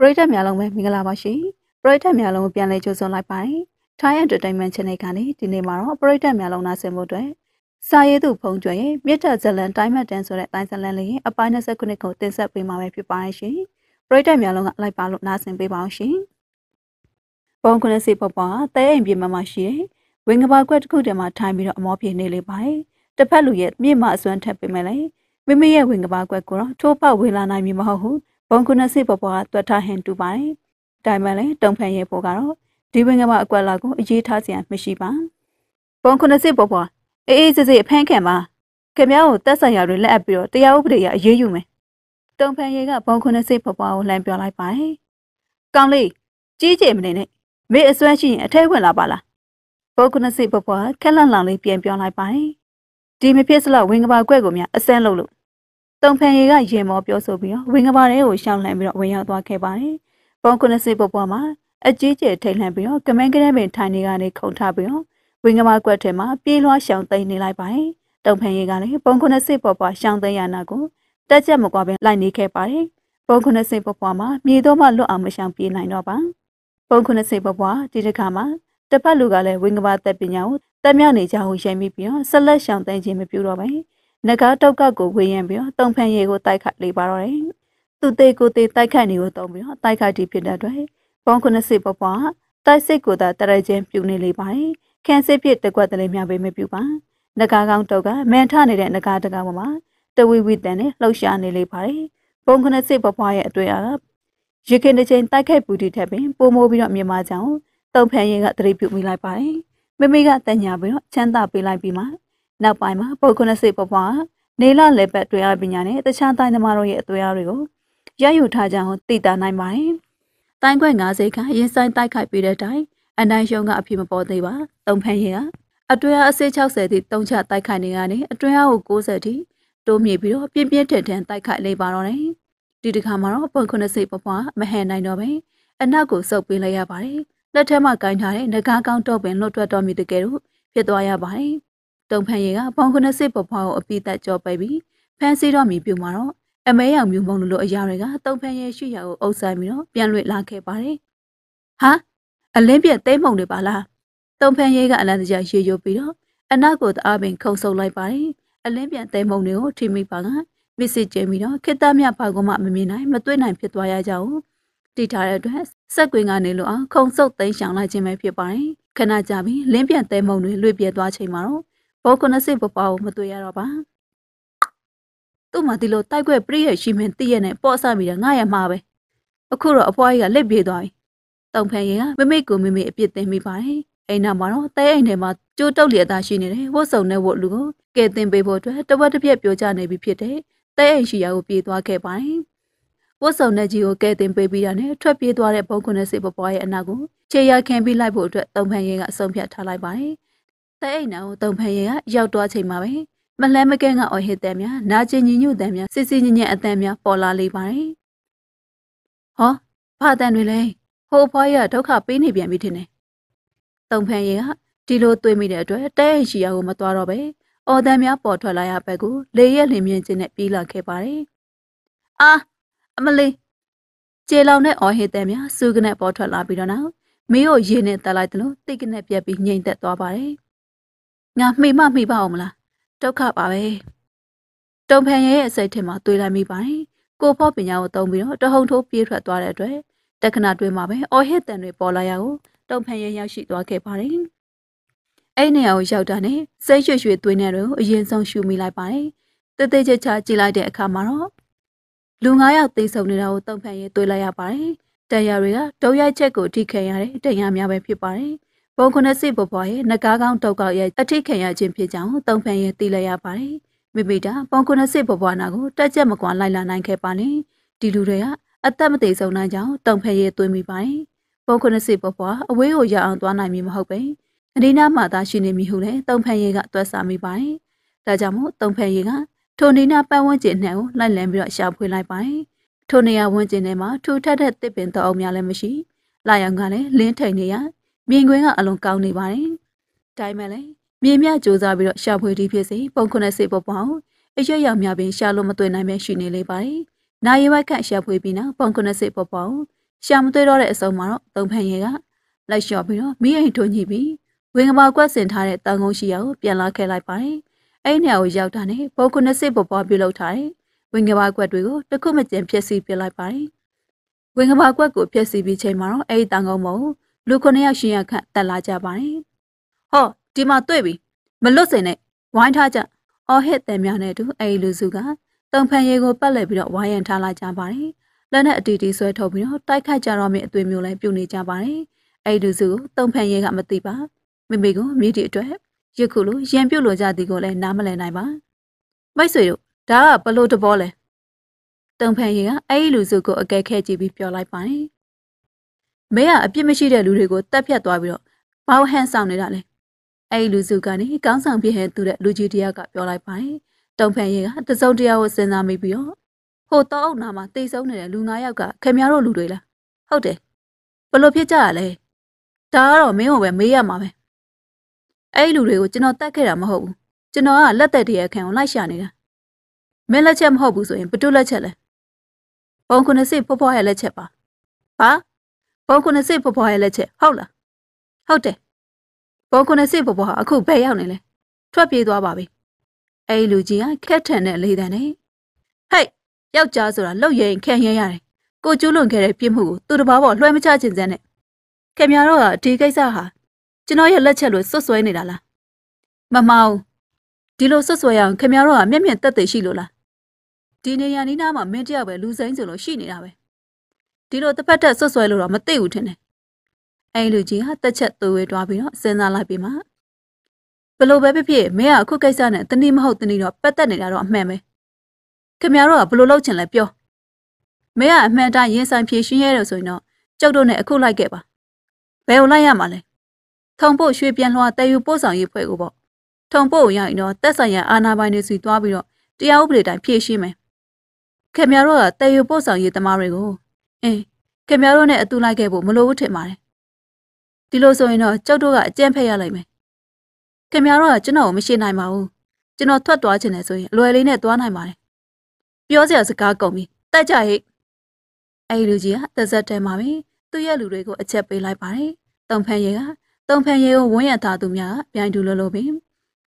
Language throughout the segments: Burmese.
ပရိသတ်များလုံးပဲမင်္ဂလာပါရှင်ပရိသတ်များလုံးကိုပြန်လည်ကြိုဆိုလိုက်ပါတယ် Thai Entertainment Channel ကနေဒီနေ့မှာတော့ပရိသတ်များလုံးနာဆင်မှုအတွက်စာရေးသူဖုံကျွယ်ရဲ့မြစ်တာဇလန်တိုင်းမတန်ဆိုတဲ့တိုင်းဇလန်လေးရဲ့အပိုင်း29ကိုတင်ဆက်ပေးမှာပဲဖြစ်ပါတယ်ရှင်ပရိသတ်များလုံးကလိုက်ပါလို့နာဆင်ပေးပါအောင်ရှင်ဘုံခွန်းစီပပတဲအိမ်ပြေမမရှိတဲ့ဝင်းကဘာကွက်တစ်ခုတည်းမှာထိုင်ပြီးတော့အမောပြေနေလေပါတယ်တစ်ဖက်လူရဲ့မြင့်မအစွမ်းထက်ပေမဲ့လည်းမိမိရဲ့ဝင်ကပါကွက်ကိုတော့ထိုးပေါက်ဝင်လာနိုင်မည်မဟုတ်ဟုဘုံကုနစိဘဘွားတွတ်ထဟင်တူပါတယ်။တိုင်မန်လည်းတုံဖန်ရဲ့ပေါ်ကတော့ဒီဝင်ကမအကွက်လာကိုအရေးထားစရာမရှိပါ။ဘုံကုနစိဘဘွားအေးအေးစစ်စစ်အဖမ်းခံပါ။ခင်ဗျားကိုတက်ဆိုင်ရာတွေလက်အပ်ပြီးတော့တရားဥပဒေအရအေးယူမယ်။တုံဖန်ရဲ့ကဘုံကုနစိဘဘွားကိုလှမ်းပြောလိုက်ပါတယ်။ကောင်းလေးကြီးကျယ်မနေနဲ့။မေအစွမ်းရှိရင်အထဲဝင်လာပါလား။ဘုံကုနစိဘဘွားခက်လန့်လောင်လေးပြန်ပြောလိုက်ပါတယ်။ဒီမဖြစ်စလို့ဝင်ကမကွက်ကိုများအစမ်းလုပ်လို့တုံဖန်ရီကရင်မောပြောဆိုပြီးတော့ဝင်းကဘာတွေကိုရှောင်းလှန်ပြီးတော့ဝင်ရောက်သွားခဲ့ပါတယ်။ပုံ90ပေါ်ပေါ်မှာအကြီးကျယ်ထိတ်လှန်ပြီးတော့ကမန်းကရက်ပင်ထိုင်နေကနေခုန်ထပြီးတော့ဝင်းကဘာကွက်ထဲမှာပြေးလွှားရှောင်းသိမ်းနေလိုက်ပါတယ်။တုံဖန်ရီကလည်းပုံ90ပေါ်ပေါ်ရှောင်းသိမ်းရနာကိုတက်ချက်မကွာပဲလိုက်နေခဲ့ပါတယ်။ပုံ90ပေါ်ပေါ်မှာမြေတော့မှလွတ်အောင်မရှောင်းပြေးနိုင်တော့ပါ။ပုံ90ပေါ်ပေါ်ဒီတစ်ခါမှာတပတ်လူကလည်းဝင်းကဘာတက်ပညာကိုတက်မြောက်နေကြအောင်ရိုင်းပြီးပြီးတော့ဆက်လက်ရှောင်းသိမ်းခြင်းမပြုတော့ပါဘူး။ငကားတုတ်ကကိုဝေးရင်ပြီးတော့တုံဖန်ရေကိုတိုက်ခတ်လေးပါတော့တယ်။သူ့သေးကိုသေးတိုက်ခတ်နေကိုတုံပြီးတော့တိုက်ခတ်တီဖြစ်တဲ့အတွက်ပေါင်း90ပပွားတိုက်စစ်ကိုသာတရချင်းပြူနေလေးပါတယ်။ခန်းစစ်ဖြစ် တကွက်တလေးများပေးမပြူပါ။ငကားကောင်းတုတ်ကမန်ထနေတဲ့ငကားတကောင်ပေါ်မှာတဝီဝီတန်နဲ့လှုပ်ရှားနေလေးပါတယ်။ပေါင်း90ပပွားရဲ့အတွေ့အားကရခင်တစ်ချိန်တိုက်ခိုက်ပူတီထက်ပင်ပိုမိုပြီးတော့မြင်မာကြောင်တုံဖန်ရင်ကတရေပြုတ်မိလိုက်ပါတယ်။မိမိကတညာပြီးတော့ချမ်းသာပေးလိုက်ပြီးမှနောက်ပိုင်းမှာပုဂ္ဂိုလ်စိတ်ပပွားနေလလေပတ်တွေ့ရပညာနဲ့တခြားတိုင်းသမားတို့ရဲ့အသွေးအားတွေကိုရယူထားကြောင်းသိတာနိုင်ပါတယ်။တိုင်းခွက်90ခါရင်ဆိုင်တိုက်ခိုက်ပြီးတဲ့အတိုင်းအတိုင်းရှုံးကအဖြစ်မပေါ်သေးပါ။သုံးဖန်ရင်ကအတွေ့အစေး60တိတုံးချတိုက်ခိုက်နေရတယ်အတွင်းအားကို90တိတိုးမြင့်ပြီးတော့ပြင်းပြင်းထန်ထန်တိုက်ခိုက်လိုက်ပါတော့တယ်။ဒီတစ်ခါမှာတော့ပုံခုနှစ်စိတ်ပပွားမဟန်နိုင်တော့ပဲအနောက်ကိုစုပ်ပေးလိုက်ရပါတယ်။လက်ထက်မှကင်ထားတဲ့ငကားကောင်းတော့ပင်လွတ်ထွက်တော်မူတကယ်လို့ဖြစ်သွားရပါတယ်။တုံဖန်ရဲကပေါင်90ပဖွားကိုအပိသက်ကြောပိတ်ပြီးဖန်စီတော့မီပြူမှာတော့အမဲရောင်မျိုးမုံလိုအရာတွေကတုံဖန်ရဲရွှေရကိုအုပ်ဆိုင်ပြီးတော့ပြန်လွေလာခဲ့ပါတယ်။ဟာအလင်းပြက်သိမ့်မုံတွေပါလား။တုံဖန်ရဲကအလန့်တကြားရွေရွပြီးတော့အနောက်ကိုတအားပင်ခုံဆုပ်လိုက်ပါတယ်။အလင်းပြန်သိမ့်မုံတွေကိုထိမိပါကမစ်စစ်ကျဲပြီးတော့ခေတ္တမြဘာကောမှမမြင်နိုင်မတွေ့နိုင်ဖြစ်သွားရကြဘူး။တိထားတဲ့အတွက်ဆက်ကွင်းကနေလို့အောင်ခုံဆုပ်သိမ်းရှောင်လိုက်ခြင်းပဲဖြစ်ပါတယ်။ခဏကြာပြီးလင်းပြန်သိမ့်မုံတွေလွေပြဲသွားချိန်မှာတော့ဘောကုနစစ်ပပကိုမတွေ့ရတော့ပါသူ့မှာဒီလိုတိုက်ခွဲပြည့်ရရှိမင်းတည့်ရနဲ့ပေါ့ဆမိတာငါရမှာပဲအခုတော့အဖွားကြီးကလက်ပြေးသွားပြီတုံဖန်ရင်ကမမိတ်ကိုမမိတ်အပြစ်တင်မိပါတယ်အိမ်နောက်မှာတော့တဲအိမ်ထဲမှာကြိုးတုပ်လျက်သားရှိနေတယ်ဝတ်စုံနဲ့ဝတ်လူကိုကဲတင်ပေးဖို့အတွက်တဝက်တစ်ပြက်ပြောကြနေပြီဖြစ်တဲ့တဲအိမ်ရှိရာကိုပြေးသွားခဲ့ပါတယ်ဝတ်စုံနဲ့ကြီးကိုကဲတင်ပေးပြီးတာနဲ့ထွက်ပြေးသွားတဲ့ဘုံကုနစစ်ပပရဲ့အနောက်ကိုခြေရခံပြီးလိုက်ဖို့အတွက်တုံဖန်ရင်ကအဆုံးဖြတ်ထားလိုက်ပါတယ်တဲ့အိမ်နာကိုတုံဖန်ရရရောက်သွားချိန်မှာပဲမလဲမကဲကအော်ဟစ်တဲ့များနာကျင်ညင်ညွတ်တဲ့များစစ်စစ်ညင်ညက်အတန်များပေါ်လာလေပါတယ်ဟောဘာတန်တွေလဲဟိုဖွားရဒုက္ခပေးနေပြန်ပြီထင်တယ်တုံဖန်ရရဒီလိုတွေးမိတဲ့အတွက်တဲ့အိမ်ရှိရာကိုမသွားတော့ပဲအော်တန်များပေါ်ထွက်လာရဘက်ကိုလေရက်လင်းမြင့်ခြင်းနဲ့ပြေးလာခဲ့ပါတယ်အာအမလေးကျေလောင်တဲ့အော်ဟစ်တဲ့များစူးကနေပေါ်ထွက်လာပြီးတော့နောက်မင်းကိုရေနဲ့တက်လိုက်တယ်လို့တိတ်ကနေပြက်ပြီးငြိမ်သက်သွားပါတယ်ငါမှိမ့်မမှိပါအောင်မလားဒုက္ခပါပဲတုံဖန်ရဲ့အစိတ်ထဲမှာတွေးလိုက်မိပါတယ်ကိုဖော့ပညာကိုတုံးပြီးတော့တဟုန်ထိုးပြေးထွက်သွားတဲ့အတွက်တက္ကနာတွင်မှာပဲအော်ဟစ်တန်တွေပေါ်လာရကိုတုံဖန်ရဲရောက်ရှိသွားခဲ့ပါတယ်အဲ့နေရာကိုရောက်တာနဲ့စိတ်ရွှေ့ရွှေ့သွင်းတဲ့တွေကိုအရင်ဆုံးရှူမိလိုက်ပါတယ်တဲတဲချာချာကြည့်လိုက်တဲ့အခါမှာတော့လူ9ယောက်တိတ်ဆုံနေတာကိုတုံဖန်ရဲတွေးလိုက်ရပါတယ်တရားတွေကဒုံရိုက်ချက်ကိုထိခဲရတဲ့တရားများပဲဖြစ်ပါတယ်ဘုံခုနှစ်စစ်ဘဘွားရဲ့ငကားကောင်းတုတ်ကောက်ရဲ့အထိခံရခြင်းဖြစ်ကြောင်းသုံးဖန်ရဲ့သိလိုက်ရပါတယ်။မိမိတာဘုံခုနှစ်စစ်ဘဘွားနာကိုတက်ကြက်မကွာလိုက်လာနိုင်ခဲ့ပါနဲ့။ဒီလူတွေကအသက်မသေးဆုံးနိုင်ကြောင်းသုံးဖန်ရဲ့တွေးမိပါတယ်။ဘုံခုနှစ်စစ်ဘဘွားအဝေးကိုရအောင်သွားနိုင်မည်မဟုတ်ပဲ။အဒီနာမာသားရှိနေမည်ဟုလည်းသုံးဖန်ရဲ့ကသွက်စာမိပါတယ်။ဒါကြောင့်မို့သုံးဖန်ရဲ့ကထိုနီနာပတ်ဝန်းကျင်နှံကိုလိုက်လံပြီးတော့ရှာဖွေလိုက်ပါတယ်။ထိုနေရာဝန်းကျင်ထဲမှာထူထပ်တဲ့တစ်ပင်တောအုပ်များလည်းမရှိ။လာရောင်ကလည်းလင်းထိန်နေရမြင်ကွင်းကအလွန်ကောင်းနေပါတယ်။ဒါမှလည်းမြေမြစူးစမ်းပြီးတော့ရှာဖွေတီးဖြစ်စေပုံခုနဲ့စေပေါ်ပေါင်းအရွက်ရောင်များပင်ရှာလို့မတွေ့နိုင်ပဲရှိနေလေပါတယ်။နာရီဝက်ခန့်ရှာဖွေပြီးနောက်ပုံခုနဲ့စေပေါ်ပေါင်းရှာမတွေ့တော့တဲ့အစုံမှာတော့သုံးဖန်ရဲကလိုက်လျှော့ပြီးတော့မိအိမ်ထုံညိပြီးဝင်ကဘာကွက်ဆင်ထားတဲ့တန်ကုန်းရှိရာကိုပြန်လာခဲ့လိုက်ပါတယ်။အဲ့နေရာကိုရောက်တာနဲ့ပုံခုနဲ့စေပေါ်ပေါင်းပြုတ်လောက်ထားတယ်။ဝင်ကဘာကွက်တွေကိုတစ်ခုမှကျန်ဖြစ်စီပြလိုက်ပါတယ်။ဝင်ကဘာကွက်ကိုဖျက်ဆီးပြီးချိန်မှာတော့အဲ့ဒီတန်ကုန်းမဟုတ်လူ900ယောက်ရှင်ရခန့်တက်လာကြပါတယ်။ဟောဒီမှာတွေ့ပြီ မလွတ်စင်နဲ့ဝိုင်းထားကြ။အော်ဟစ်တယ်များနဲ့တူအဲဒီလူစုကတုံဖန်ရေကိုပတ်လည်ပြီးတော့ဝိုင်းရံထားလာကြပါတယ်။လက်နဲ့အတီတီဆွဲထုတ်ပြီးတော့တိုက်ခိုက်ကြတော့မယ့်အသွေးမျိုးလည်းပြုတ်နေကြပါတယ်။အဲဒီလူစုကိုတုံဖန်ရေကမသိပါမိမိကိုမြေတီအတွက်ယခုလိုရံပြုတ်လိုကြသည်ကိုလည်းနားမလည်နိုင်ပါ။မိတ်ဆွေတို့ဒါကဘလို့တဘောလဲ။တုံဖန်ရေကအဲဒီလူစုကိုအကဲခဲကြည့်ပြီးပြောလိုက်ပါတယ်။မင်းကအပြစ်မရှိတဲ့လူတွေကိုတတ်ဖြတ်သွားပြီးတော့ဘာဟန်ဆောင်နေတာလဲအဲ့ဒီလူစုကနေကောင်းဆောင်ဖြစ်ဟဲ့သူတဲ့လူကြီးတရားကပြောလိုက်ပါတယ်တုံဖန်ရဲကတစုံတရားကိုစဉ်းစားမိပြီးတော့ဟိုတော့အုပ်နာမှာတိတ်ဆုံးနေတဲ့လူ၅ယောက်ကခင်များတို့လူတွေလားဟုတ်တယ်ဘလို့ဖြစ်ကြရလဲဒါကတော့မင်းကိုပဲမေးရမှာပဲအဲ့ဒီလူတွေကိုကျွန်တော်တတ်ခဲ့တာမဟုတ်ဘူးကျွန်တော်ကလက်သက်တရားခံကိုလိုက်ရှာနေတာမင်းလက်ချက်မဟုတ်ဘူးဆိုရင်ဘတူလက်ချက်လဲပုံခုနစ်စစ်ဖွားဖွားရဲ့လက်ချက်ပါဘာဘောခုနစစ်ဖွားဖွားရဲ့လက်ချက်ဟုတ်လားဟုတ်တယ်ဘောခုနစစ်ဖွားဖွားအခုဘယ်ရောက်နေလဲထွက်ပြေးသွားပါပြီအဲ့လူကြီးကခက်ထန်တဲ့လေတန်နဲ့ဟဲ့ယောက်ျားဆိုတာလောက်ရင်ခံရရတယ်ကိုကျူးလွန်ခဲ့တဲ့ပြစ်မှုကိုသူတစ်ပါးပေါ်လွှဲမချခြင်းစမ်းနဲ့ခင်ဗျားတို့ကဒီကိစ္စဟာကျွန်တော်ရဲ့လက်ချက်လို့စွတ်စွဲနေတာလားမမောင်ဒီလိုဆွဆွဲရအောင်ခင်ဗျားတို့ကမျက်မျက်တက်တက်ရှိလို့လားဒီနေရာနီးနားမှာမင်းတယောက်ပဲလူစိမ်းဆိုလို့ရှိနေတာပဲဒီလိုတစ်ဖက်တက်ဆွဆွဲလို့တော့မသိဘူးထင်တယ်အဲလူကြီးဟာတစ်ချက်သွေးဝဲတွားပြီးတော့စဉ်းစားလိုက်ပြီးမှဘလို့ပဲဖြစ်ဖြစ်မင်းကအခုကိစ္စနဲ့တနည်းမဟုတ်တနည်းတော့ပတ်သက်နေတာတော့အမှန်ပဲခင်ဗျားတို့ကဘလို့လောက်ချင်လဲပြောမင်းကအမှန်တရားရင်ဆိုင်ဖြေရှင်းရဲတယ်ဆိုရင်တော့ကြောက်တော့နဲ့အခုလိုက်ခဲ့ပါဘယ်ကိုလိုက်ရမှာလဲထုံဖို့ရွှေပြန်လွှာတည်ယူပို့ဆောင်ရေးဖွဲ့ကိုပေါ့ထုံဖို့ရရင်တော့တက်ဆိုင်ရအာနာပိုင်တွေစီသွားပြီးတော့တရားဥပဒေတိုင်းဖြေရှင်းမယ်ခင်ဗျားတို့ကတည်ယူပို့ဆောင်ရေးသမားတွေကိုအင်းခင်ဗျားတို့နဲ့အတူလိုက်ခဲ့ဖို့မလိုဘူးထင်ပါတယ်ဒီလိုဆိုရင်တော့ကျောက်တို့ကအကြံဖက်ရလိုက်မယ်ခင်ဗျားတို့ကကျွန်တော်ကိုမရှိနိုင်ပါဘူးကျွန်တော်ထွက်သွားချင်တယ်ဆိုရင်အလွယ်လေးနဲ့သွားနိုင်ပါတယ်ပြောစရာစကားကုန်ပြီတက်ကြဟိအဲ့ဒီလူကြီးကတဇက်ထဲမှာပဲသူ့ရဲ့လူတွေကိုအချက်ပေးလိုက်ပါတယ်တုံဖန်ရေကတုံဖန်ရေကိုဝန်းရထားသူများကပြိုင်တူလိုလိုပင်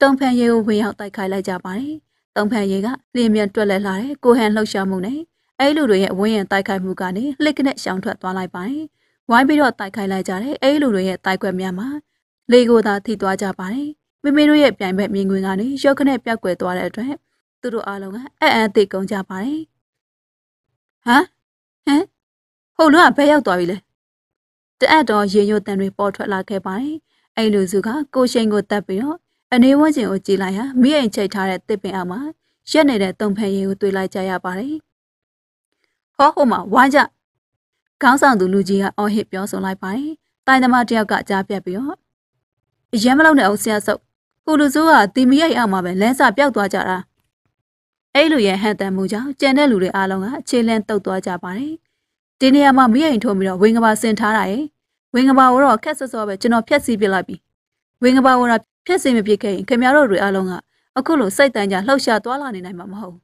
တုံဖန်ရေကိုဝင်ရောက်တိုက်ခိုက်လိုက်ကြပါတယ်တုံဖန်ရေကလင်းမြန်တွက်လဲလာတဲ့ကိုဟန်လှုပ်ရှားမှုနဲ့အဲ့လူတွေရဲ့အဝင်းရံတိုက်ခိုက်မှုကနေလှစ်ကနဲ့ရှောင်ထွက်သွားလိုက်ပိုင်ဝိုင်းပြီးတော့တိုက်ခိုက်လိုက်ကြတယ်အဲ့လူတွေရဲ့တိုက်ခွက်များမှာလေကိုသာထိသွားကြပါတယ်မိမိတို့ရဲ့ပြိုင်ဘက်မြင်ကွင်းကနေရုပ်ခနဲ့ပြက်ကွယ်သွားတဲ့အတွက်သူတို့အားလုံးကအံ့အံ့သိကုန်ကြပါတယ်ဟမ်ဟမ်ဟိုလူကဘဲရောက်သွားပြီလေတအပ်တော်ရင်ရွတ်တန်တွေပေါ်ထွက်လာခဲ့ပါတယ်အဲ့လူစုကကိုရှိန်ကိုတတ်ပြီးတော့အနေဝန်းကျင်ကိုကြည်လိုက်ဟာမိအိမ်ချိတ်ထားတဲ့တစ်ပင်အောက်မှာရက်နေတဲ့တုံဖန်ရင်ကိုတွေ့လိုက်ကြရပါတယ်ဟောဟိုမှာဝိုင်းကြခေါင်းဆောင်သူလူကြီးကအော်ဟစ်ပြောဆိုလိုက်ပါတယ်။တိုင်သမားတယောက်ကကြားပြတ်ပြီးတော့အရင်မလောက်နဲ့အောင်ဆရာဆုပ်ဟိုလူစိုးကတီမီရိုက်အောင်မှာပဲလမ်းစာပျောက်သွားကြတာအဲ့လိုရဲ့ဟန်တန်မှုကြောင့်ကြံတဲ့လူတွေအားလုံးကအခြေလန်းတုတ်သွားကြပါတယ်။ဒီနေရာမှာမိရင်ထုံးပြီးတော့ဝင်းကဘာဆင်ထားတာရယ်ဝင်းကဘာကိုတော့ခက်ဆော့ဆော့ပဲကျွန်တော်ဖြက်စီးပြလိုက်ပြီ။ဝင်းကဘာကိုတော့ဖြက်စီးမပြစ်ခဲ့ရင်ခင်ဗျားတို့တွေအားလုံးကအခုလိုစိတ်တန်ကြလှုပ်ရှားသွားလာနေနိုင်မှာမဟုတ်ဘူး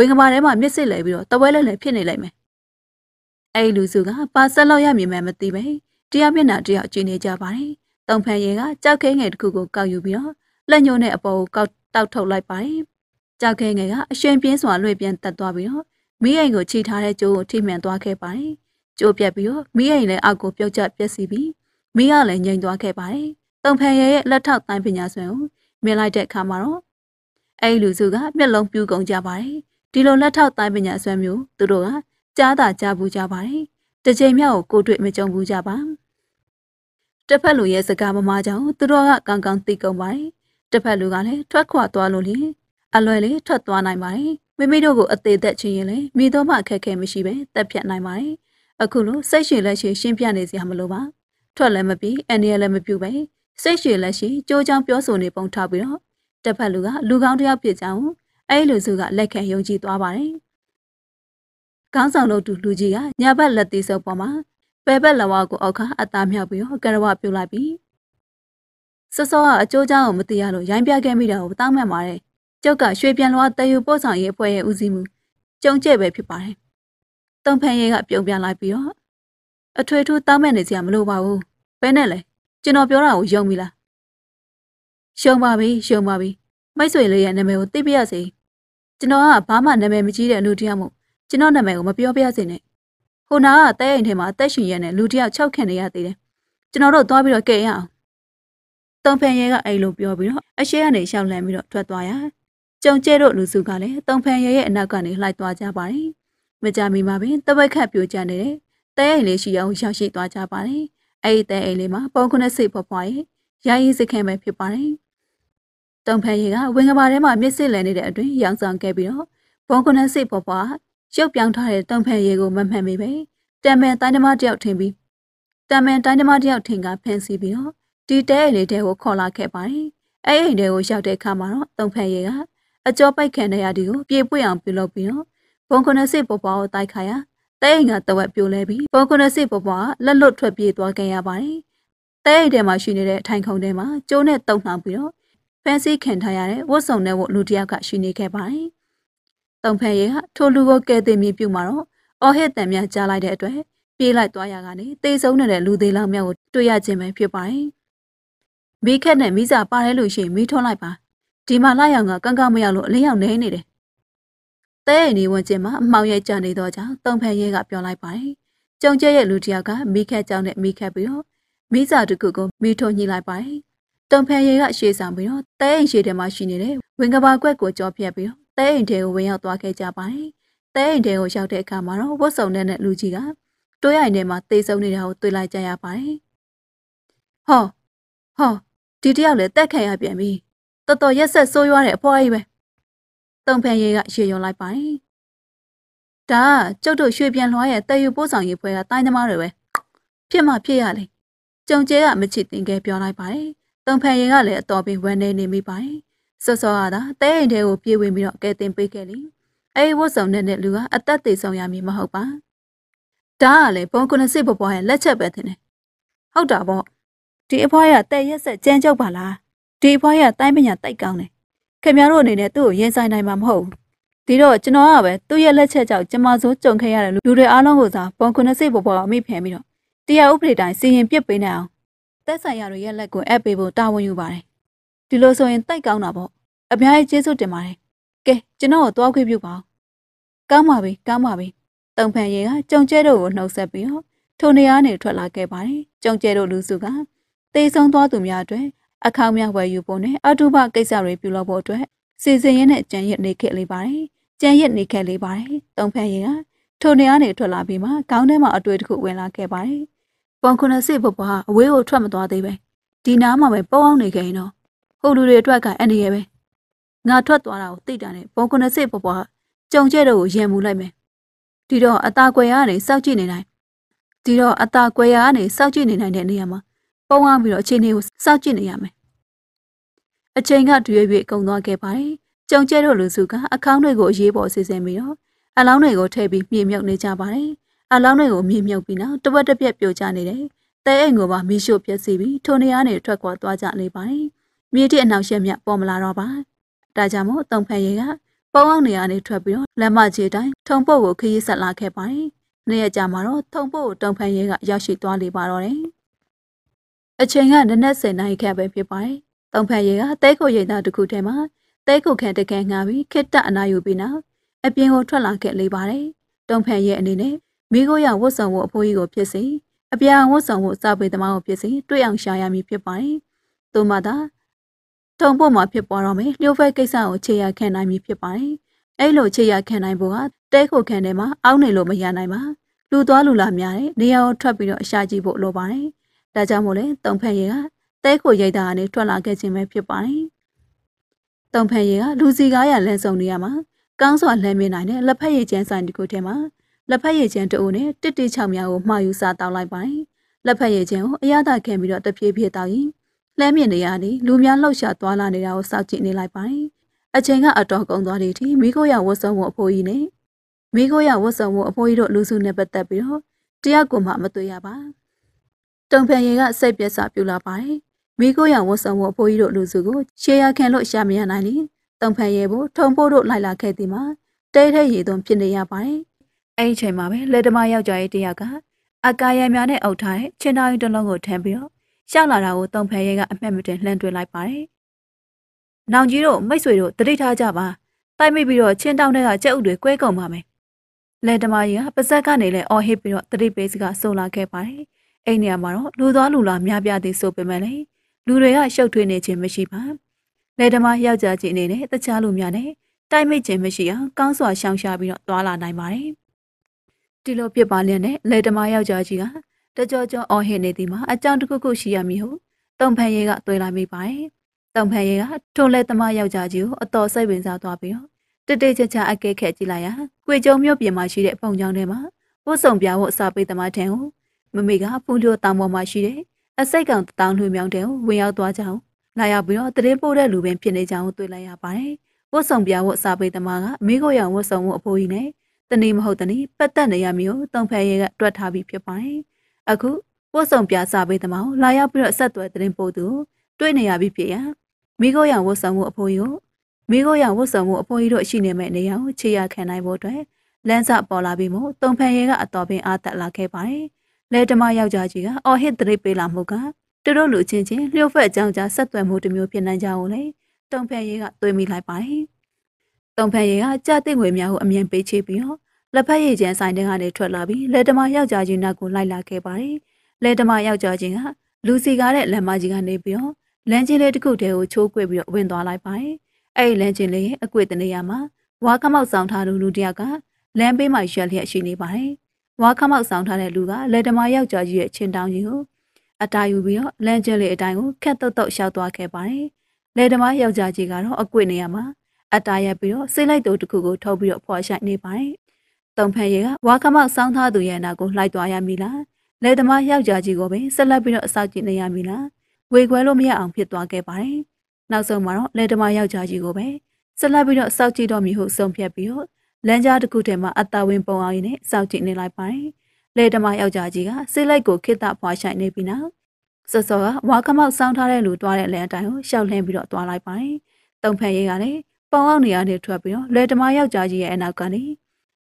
ဝင်ကမာထဲမှာမျက်စိလဲပြီးတော့တဝဲလဲလဲဖြစ်နေလိုက်မယ်အဲ့ဒီလူစုကပါဆက်လောက်ရမြင်မှမသိပဲတရားမျက်နှာတရားကြည့်နေကြပါတယ်တုံဖန်ရဲကကြောက်ခဲငယ်တစ်ခုကိုကောက်ယူပြီးတော့လက်ညှိုးနဲ့အပေါ်ကိုကောက်တောက်ထုတ်လိုက်ပါတယ်ကြောက်ခဲငယ်ကအရှင်ပြင်းစွာလွှဲပြန်တက်သွားပြီးတော့မိအိမ်ကိုခြိထားတဲ့ကျိုးကိုထိမှန်သွားခဲ့ပါတယ်ကျိုးပြက်ပြီးတော့မိအိမ်လည်းအောက်ကိုပြုတ်ကျပျက်စီးပြီးမိကလည်းငြိမ်သွားခဲ့ပါတယ်တုံဖန်ရဲရဲ့လက်ထောက်တိုင်းပညာဆွဲကိုမြင်လိုက်တဲ့အခါမှာတော့အဲဒီလူစုကမျက်လုံးပြူးကုန်ကြပါတယ်ဒီလိုလက်ထောက်တိုင်းပညာဆွမ်းမျိုးသူတို့ကကြားတာကြားဘူးကြပါတယ်တစ်ချိန်မြောက်ကိုတွေ့မကြုံဘူးကြပါတစ်ဖက်လူရဲ့စကားမမားကြောင့်သူတို့ကကောင်းကောင်းသိကုန်ပါတယ်တစ်ဖက်လူကလည်းထွက်ခွာသွားလို့လေအလွယ်လေးထွက်သွားနိုင်ပါတယ်မိမိတို့ကိုအသေးသက်ချင်းရင်လည်းမိတို့မှအခက်အခဲမရှိပဲတက်ဖြတ်နိုင်ပါတယ်အခုလိုစိတ်ရှင်လက်ရှင်ရှင်းပြနေစရာမလိုပါထွက်လည်းမပြီးအန္တရာယ်လည်းမပြုပဲစိတ်ရှင်လက်ရှင်ကြိုးချောင်းပြောဆိုနေပုံထားပြီးတော့တစ်ဖက်လူကလူကောင်းတယောက်ဖြစ်ကြောင်းအဲဒီလူစုကလက်ခံယုံကြည်သွားပါတယ်။ခေါင်းဆောင်တို့တူလူကြီးကညာဘက်လက်သေးစုပ်ပေါ်မှာပယ်ဘက်လဝကိုအောက်ကအသားမြောက်ပြီးတော့ကရဝပြုတ်လိုက်ပြီးစစောကအကျိုးကြောင့်ကိုမသိရလို့ရိုင်းပြခဲ့မိတာကိုတောင်းပန်ပါတယ်။ကျောက်ကရွှေပြန်လွားတယူပို့ဆောင်ရေးအဖွဲ့ရဲ့ဦးစီးမှု ကြုံကျဲ့ပဲဖြစ်ပါတယ်။တုံဖန်ရဲကပြုံပြလိုက်ပြီးတော့အထွေထူးတောင်းပန်နေစရာမလိုပါဘူး။ဘယ်နဲ့လဲကျွန်တော်ပြောတာကိုယုံပြီလား။ယုံပါပြီယုံပါပြီမိတ်ဆွေလေးရဲ့နာမည်ကိုသိပြရစေ။ကျွန်တော်ကဘာမှနာမည်မကြီးတဲ့အလူတယောက်မို့ကျွန်တော်နာမည်ကိုမပြောပြစေနဲ့ဟိုနာကတဲအိမ်ထဲမှာအသက်ရှင်ရတဲ့လူတယောက်၆ခင်နေရသေးတယ်ကျွန်တော်တို့သွားပြီးတော့ကဲရအောင်တုံဖန်ရဲကအဲ့လိုပြောပြီးတော့အရှဲကနေရှောက်လန်းပြီးတော့ထွက်သွားရကြုံကျဲတို့လူစုကလည်းတုံဖန်ရဲရဲ့အနောက်ကနေလှိုက်သွားကြပါတယ်မကြမီမှာပင်တပတ်ခတ်ပြိုကျနေတယ်တဲအိမ်လေးရှိအောင်ရောက်ရှိသွားကြပါတယ်အဲ့ဒီတဲအိမ်လေးမှာပုံခုနဲ့စိတ်ဖွားဖွားရဲ့ယာယီစခန်းပဲဖြစ်ပါတယ်တုံဖန်ရီကဝင်ကဘာထဲမှာမျက်စိလည်နေတဲ့အတွင်းရောင်ဆောင်ခဲ့ပြီးတော့ဘုံကုန်းစိတ်ပေါ်ပွားရုပ်ပြောင်းထားတဲ့တုံဖန်ရီကိုမမှန်မိပဲတံမန်တိုင်းသမားတယောက်ထင်ပြီးတံမန်တိုင်းသမားတယောက်ထင်ကဖန်စီပြီးတော့ဒီတဲအိမ်လေးတဲကိုခေါ်လာခဲ့ပါတယ်အဲ့အိမ်တဲကိုရောက်တဲ့အခါမှာတော့တုံဖန်ရီကအကြောပိုက်ခံတဲ့ရာဒီကိုပြေပွေ့အောင်ပြုလုပ်ပြီးတော့ဘုံကုန်းစိတ်ပေါ်ပွားကိုတိုက်ခါရတဲအိမ်ကတဝက်ပြိုလဲပြီးဘုံကုန်းစိတ်ပေါ်ပွားလက်လွတ်ထွက်ပြေးသွားခဲ့ရပါတယ်တဲအိမ်ထဲမှာရှိနေတဲ့အထိုင်ခုံထဲမှာကျိုးနဲ့တုံနှောင်ပြီးတော့ဖမ်းဆီးခံထားရတဲ့ဝတ်စုံတဲ့ဝတ်လူတစ်ယောက်ကရှိနေခဲ့ပါတယ်။တုံဖန်ရဲကထိုလူကိုကယ်တင်ပြီးပြုမှာတော့အော်ဟစ်တံများကြားလိုက်တဲ့အတွက်ပြေးလိုက်သွားရကနေတိတ်ဆုံးနေတဲ့လူသေးလောင်မြောက်ကိုတွေ့ရခြင်းပဲဖြစ်ပါတယ်။မိခက်နဲ့မိစာပါတယ်လို့ရှိရင်မိထွန်းလိုက်ပါ။ဒီမှာလာရောင်ကကန်းကန်းမရောက်လို့အလင်းရောင်နေနေတယ်။တဲအိမ်ဒီဝန်ကျင်မှာအမှောင်ရိုက်ကြနေတော့ကြောင့်တုံဖန်ရဲကပြောလိုက်ပါတယ်။ကြုံကျဲရဲ့လူတစ်ယောက်ကမိခက်ကြောင့်နဲ့မိခက်ပြီးတော့မိစာတကူကိုမိထွန်းညှိလိုက်ပါတယ်တုံဖန်ရဲကရှေ့ဆောင်ပြီးတော့တဲအိမ်ရှေ့ထဲမှာရှိနေတဲ့ဝင်ကဘာကွက်ကိုကြောပြက်ပြီးတော့တဲအိမ်ထဲကိုဝင်ရောက်သွားခဲ့ကြပါတယ်။တဲအိမ်ထဲကိုရောက်တဲ့အခါမှာတော့ဝတ်စုံနဲ့လူကြီးကတိုးရိုင်ထဲမှာတေဆုံနေတာကိုတွေ့လိုက်ကြရပါတယ်။ဟောဟောဒီတယောက်လည်းတက်ခံရပြန်ပြီ။တော်တော်ရက်ဆက်ဆိုးရွားတဲ့အဖွားကြီးပဲ။တုံဖန်ရဲကရှေ့ယုံလိုက်ပါတယ်။ဒါကျုပ်တို့ရွှေပြန်လွှားရဲ့တဲယူပို့ဆောင်ရေးဖွဲ့ကတိုင်းသမားတွေပဲ။ဖြစ်မှဖြစ်ရလေ။ကြုံကျဲကမချစ်တင်ခဲ့ပြောလိုက်ပါတယ်။တုံဖန်ရင်ကလည်းအတော်ပင်ဝမ်းနေနေမိပါတယ်။စောစောကသာတဲအိမ်ထဲကိုပြေးဝင်ပြီးတော့ကဲတင်ပေးခဲ့လေ။အဲဒီဝတ်စုံနဲ့နဲ့လူကအသက်သေဆုံးရမည်မဟုတ်ပါ။ဒါကလည်းဘုံကုနစစ်ဘဘွားရဲ့လက်ချက်ပဲတင်တယ်။ဟုတ်တာပေါ့။ဒီအဖွားရတဲ့ရက်ဆက်ကြမ်းကြုတ်ပါလား။ဒီအဖွားရတိုင်းပညာတိုက်ကောင်းတယ်။ခင်ဗျားတို့အနေနဲ့သူ့ကိုရင်ဆိုင်နိုင်မှာမဟုတ်ဘူး။ဒီတော့ကျွန်တော်ကပဲသူ့ရဲ့လက်ချက်ကြောင့်ကျမစိုးကြုံခဲ့ရတဲ့လူတွေအားလုံးကိုသာဘုံကုနစစ်ဘဘွားကိုမိဖယ်ပြီးတော့တရားဥပဒေတိုင်းစီရင်ပြစ်ပေးနိုင်အောင်သက်ဆိုင်ရာတွေရဲ့လက်ကိုအပ်ပေးဖို့တာဝန်ယူပါတယ်။ဒီလိုဆိုရင်တိုက်ကောင်းတာပေါ့။အများကြီးကျေးဇူးတင်ပါတယ်။ကဲကျွန်တော်ကိုသွားခွင့်ပြုပါဦး။ကောင်းပါပြီကောင်းပါပြီ။တုံဖန်ရေကကြုံကျဲတို့ကိုနှုတ်ဆက်ပြီးတော့ထိုနေရာနေထွက်လာခဲ့ပါတယ်။ကြုံကျဲတို့လူစုကတေဆုံသွားသူများအတွက်အခေါင်များဝယ်ယူဖို့နဲ့အတုပကိစ္စတွေပြုလုပ်ဖို့အတွက်စီစဉ်ရင်းနဲ့ကြံရစ်နေခဲ့လေးပါတယ်။ကြံရစ်နေခဲ့လေးပါတယ်။တုံဖန်ရေကထိုနေရာနေထွက်လာပြီးမှခေါင်းထဲမှာအတွေ့တစ်ခုဝင်လာခဲ့ပါတယ်။ပေါင်ခုနှစ်စိဘဘွားအဝေးကိုထွက်မသွားသေးပဲဒီနားမှာပဲပေါအောင်နေခဲ့ရင်တော့ဟိုလူတွေအတွက်ကအန္တရာယ်ပဲငါထွက်သွားတာကိုသိတာနဲ့ပေါင်ခုနှစ်စိဘဘွားကြုံကျဲတော့ကိုရင်မူလိုက်မယ်ဒီတော့အตาကွယ်ရကနေစောက်ကြည့်နေနိုင်ဒီတော့အตาကွယ်ရကနေစောက်ကြည့်နေနိုင်တဲ့နေရာမှာပေါအောင်ပြီးတော့အခြေအနေကိုစောက်ကြည့်နေရမယ်အချိန်ကတွေ့ရွေ့ကုန်သွားခဲ့ပါတယ်ကြုံကျဲတော့လူစုကအခေါင်းတွေကိုအေးပေါ်ဆင်းဆင်းပြီးတော့အလောင်းတွေကိုထည့်ပြီးမြေမြုပ်နေကြပါတယ်အလောင်းတွေကိုမြေမြုပ်ပြီးနောက်တဝက်တစ်ပြက်ပြိုကျနေတယ်။တဲအိမ်ကိုပါမီးရှို့ပြက်စီပြီးထိုနေရာနဲ့ထွက်ခွာသွားကြလေပါတယ်။မြေတိအနောက်ရှက်မြပေါ်မလာတော့ပါ။ဒါကြောင့်မို့တုံဖန်ရေကပုံအောင်နေရာနဲ့ထွက်ပြီးတော့လက်မခြေတိုင်းထုံပုတ်ကိုခရီးဆက်လာခဲ့ပါတယ်။နေ့ရက်ကြာမှာတော့ထုံပုတ်ကိုတုံဖန်ရေကရောက်ရှိသွားလေပါတော့တယ်။အချိန်ကနက်နက်၁၀နာရီခန့်ပဲဖြစ်ပါတယ်။တုံဖန်ရေကတဲခုရိတ်သားတစ်ခုထဲမှာတဲခုခံတကန်ငါပြီးခိတ္တအနာယူပြီးနောက်အပြင်ကိုထွက်လာခဲ့လေပါတယ်။တုံဖန်ရဲ့အနေနဲ့မိခိုးရဝတ်ဆောင်ဖို့အဖိုးကြီးကိုဖြစ်စေအပြာဝတ်ဆောင်ဖို့စာပေသမားကိုဖြစ်စေတွေ့အောင်ရှာရမည်ဖြစ်ပါတယ်။သို့မှသာထုံဖို့မှာဖြစ်ပေါ်တော့မယ်လျှို့ဖက်ကိစ္စကိုခြေရခံနိုင်မည်ဖြစ်ပါတယ်။အဲ့လိုခြေရခံနိုင်ဖို့ဟာတဲခုခံထဲမှာအောင်းနေလို့မရနိုင်ပါ။လူသွားလူလာများတဲ့နေရာကိုထွက်ပြီးတော့အရှာကြည့်ဖို့လိုပါတယ်။ဒါကြောင့်မို့လဲတုံဖက်ရည်ကတဲခုရိုက်တာကနေထွက်လာခဲ့ခြင်းပဲဖြစ်ပါတယ်။တုံဖက်ရည်ကလူစီကားရလမ်းဆောင်နေရမှာကောင်းစွာလမ်းမြင်နိုင်တဲ့လက်ဖက်ရည်ကျန်းဆိုင်တစ်ခုထဲမှာလက်ဖက်ရည်ချံတအိုးနဲ့တစ်တိချောင်းများကိုမှာယူစားတောင်းလိုက်ပိုင်းလက်ဖက်ရည်ချံကိုအရသာခံပြီးတော့တပြေးပြေးတောင်းရင်လှမ်းမြင်နေရသည်လူများလှောက်ရှာသွားလာနေတာကိုစောင့်ကြည့်နေလိုက်ပိုင်းအချိန်ကအတော်ကုန်သွားသည်ထိမိခိုးရဝတ်စုံမှုအဖိုးကြီးနဲ့မိခိုးရဝတ်စုံမှုအဖိုးကြီးတို့လူစုနဲ့ပတ်သက်ပြီးတော့တယောက်ကိုမှမတွေ့ရပါတုံဖန်ရည်ကစိတ်ပြက်စာပြူလာပါတယ်မိခိုးရဝတ်စုံမှုအဖိုးကြီးတို့လူစုကိုရှေးရခံလို့ရှာမရနိုင်လေတုံဖန်ရည်ကိုထုံဖို့တို့လိုက်လာခဲ့သည်မှာတဲထဲရည်သွန်ဖြစ်နေရပါတယ်အဲ့ဒီချိန်မှာပဲလက်သမားယောက်ျားရဲ့တယောက်ကအကာရံများနဲ့အုပ်ထားတဲ့ချင်းတော်ရင်တလုံးကိုထမ်းပြီးတော့ရှောက်လာတာကိုတုံဖဲရဲကအမှတ်မတင်လှမ်းတွေ့လိုက်ပါတယ်။နောင်ကြီးတို့မိတ်ဆွေတို့တတိထားကြပါ။တိုက်မိပြီးတော့ချင်းတောင်းတဲ့ကကြက်ဥတွေကွဲကုန်ပါမယ်။လက်သမားကြီးကပါဇက်ကနေလဲအော်ဟစ်ပြီးတော့တတိပေးစကားဆိုလာခဲ့ပါတယ်။အဲ့နေရာမှာတော့လူသွားလူလာများပြားသည်ဆိုပေမဲ့လည်းလူတွေကရှုပ်ထွေးနေခြင်းမရှိပါ။လက်သမားယောက်ျားကြီးအနေနဲ့တခြားလူများနဲ့တိုက်မိခြင်းမရှိအောင်ကောင်းစွာရှောင်ရှားပြီးတော့သွာလာနိုင်ပါတယ်။တီလိုပြစ်ပါလျက်နဲ့လေတမားယောက်ျားကြီးကတကြောကြောအော်ဟစ်နေသည်မှာအကြောင်းတစ်ခုခုရှိရမည်ဟုတုံဖန်ရဲကတွေးလာမိပါတယ်။တုံဖန်ရဲကထိုလေတမားယောက်ျားကြီးကိုအတော်စိတ်ဝင်စားသွားပြီးတော့တတိချာချာအကဲခက်ကြည့်လိုက်ရာကွေကျုံမြို့ပြင်မှာရှိတဲ့ပုံချောင်းထဲမှာပို့ဆောင်ပြဖို့အစာပေးသမားထံကိုမမေကဖူလျိုတောင်ပေါ်မှာရှိတဲ့အစိတ်ကောင်တောင်လှူမြောင်းတဲ့ဝင်ရောက်သွားကြအောင်လာရောက်ပြီးတော့တရင်ပို့တဲ့လူပင် ဖြစ်နေကြအောင်တွေ့လိုက်ရပါတယ်။ဝတ်ဆောင်ပြဝတ်စာပေသမားကမိခိုရောင်ဝတ်ဆောင်မှုအဖိုးကြီးနဲ့တနေ့မဟုတ်တနေ့ပတ်သက်နေရမျိုးတုံဖဲရဲကတွက်ထားပြီးဖြစ်ပါတယ်။အခုပို့ဆောင်ပြစာပေးသမောင် လာရောက်ပြီးတော့ဆက်သွယ်တင်ပို့သူတွေ့နေရပြီးဖြစ်ရမိခိုးရောင်ဝတ်ဆောင်မှုအဖိုးကြီးမိခိုးရောင်ဝတ်ဆောင်မှုအဖိုးကြီးတို့ရှိနေမဲ့နေရာကိုခြေရခံနိုင်ဖို့အတွက်လမ်းစပေါ်လာပြီးမှတုံဖန်ရဲကအတော်ပင်အားတက်လာခဲ့ပါတယ်။လဲဓမယောက်ျားကြီးကအော်ဟစ်တရိပ်ပေးလာမှုကသူတို့လူချင်းချင်းလျှို့ဖက်အကြောင်းကြားဆက်သွယ်မှုတစ်မျိုးဖြစ်နိုင်ကြအောင်လေတုံဖန်ရဲကတွေးမိလိုက်ပါတယ်။တုံဖန်ရည်ဟာကြတဲ့ငွေများကိုအမြန်ပေးချပြီးတော့လက်ဖက်ရည်ချမ်းဆိုင်တဲ့ကနေထွက်လာပြီးလက်ဓမယောက်ျားချင်းနောက်ကိုလိုက်လာခဲ့ပါတယ်။လက်ဓမယောက်ျားချင်းကလူစီကားတဲ့လမ်းမကြီးကနေပြီးတော့လမ်းချင်းလေးတစ်ခုတည်းကိုချိုးကွေ့ပြီးတော့ဝင်သွားလိုက်ပါတယ်။အဲ့ဒီလမ်းချင်းလေးရဲ့အကွေ့တနေရာမှာဝါခမောက်ဆောင်ထားတဲ့လူတယောက်ကလမ်းဘေးမှာရက်လျက်ရှိနေပါတယ်။ဝါခမောက်ဆောင်ထားတဲ့လူကလက်ဓမယောက်ျားကြီးရဲ့ချင်းတောင်းကြီးကိုအတားယူပြီးတော့လမ်းချင်းလေးအတိုင်းကိုခက်တော့တော့ရှောက်သွားခဲ့ပါတယ်။လက်ဓမယောက်ျားကြီးကတော့အကွေ့နေရာမှာအတားရက်ပြီးတော့ဆေးလိုက်သူတစ်ခုကိုထုတ်ပြီးတော့ဖော်ရှိုက်နေပါတယ်။တုံဖန်ရဲကဝါခမောက်စောင်းထားသူရဲ့အနာကိုလိုက်သွားရမည်လား။လက်သမားယောက်ျားကြီးကိုပဲဆက်လက်ပြီးတော့အစောက်ကြည့်နေရမည်လား။ဝေခွဲလို့မရအောင်ဖြစ်သွားခဲ့ပါတယ်။နောက်ဆုံးမှာတော့လက်သမားယောက်ျားကြီးကိုပဲဆက်လက်ပြီးတော့အစောက်ကြည့်တော့မည်ဟုဆုံးဖြတ်ပြီးတော့လမ်းကြားတစ်ခုထဲမှာအတာဝင်ပုံအောင်ရင်းနဲ့စောက်ကြည့်နေလိုက်ပါတယ်။လက်သမားယောက်ျားကြီးကဆေးလိုက်ကိုခိတဖွာရှိုက်နေပြီးနောက်စောစောကဝါခမောက်စောင်းထားတဲ့လူတွားတဲ့လမ်းအတိုင်းကိုရှောက်လှမ်းပြီးတော့တွားလိုက်ပါတယ်။တုံဖန်ရဲကလည်းပေါအောင်နေရာနဲ့ထွက်ပြီးတော့လွယ်တမယောက်ျားကြီးရဲ့အနောက်ကနေ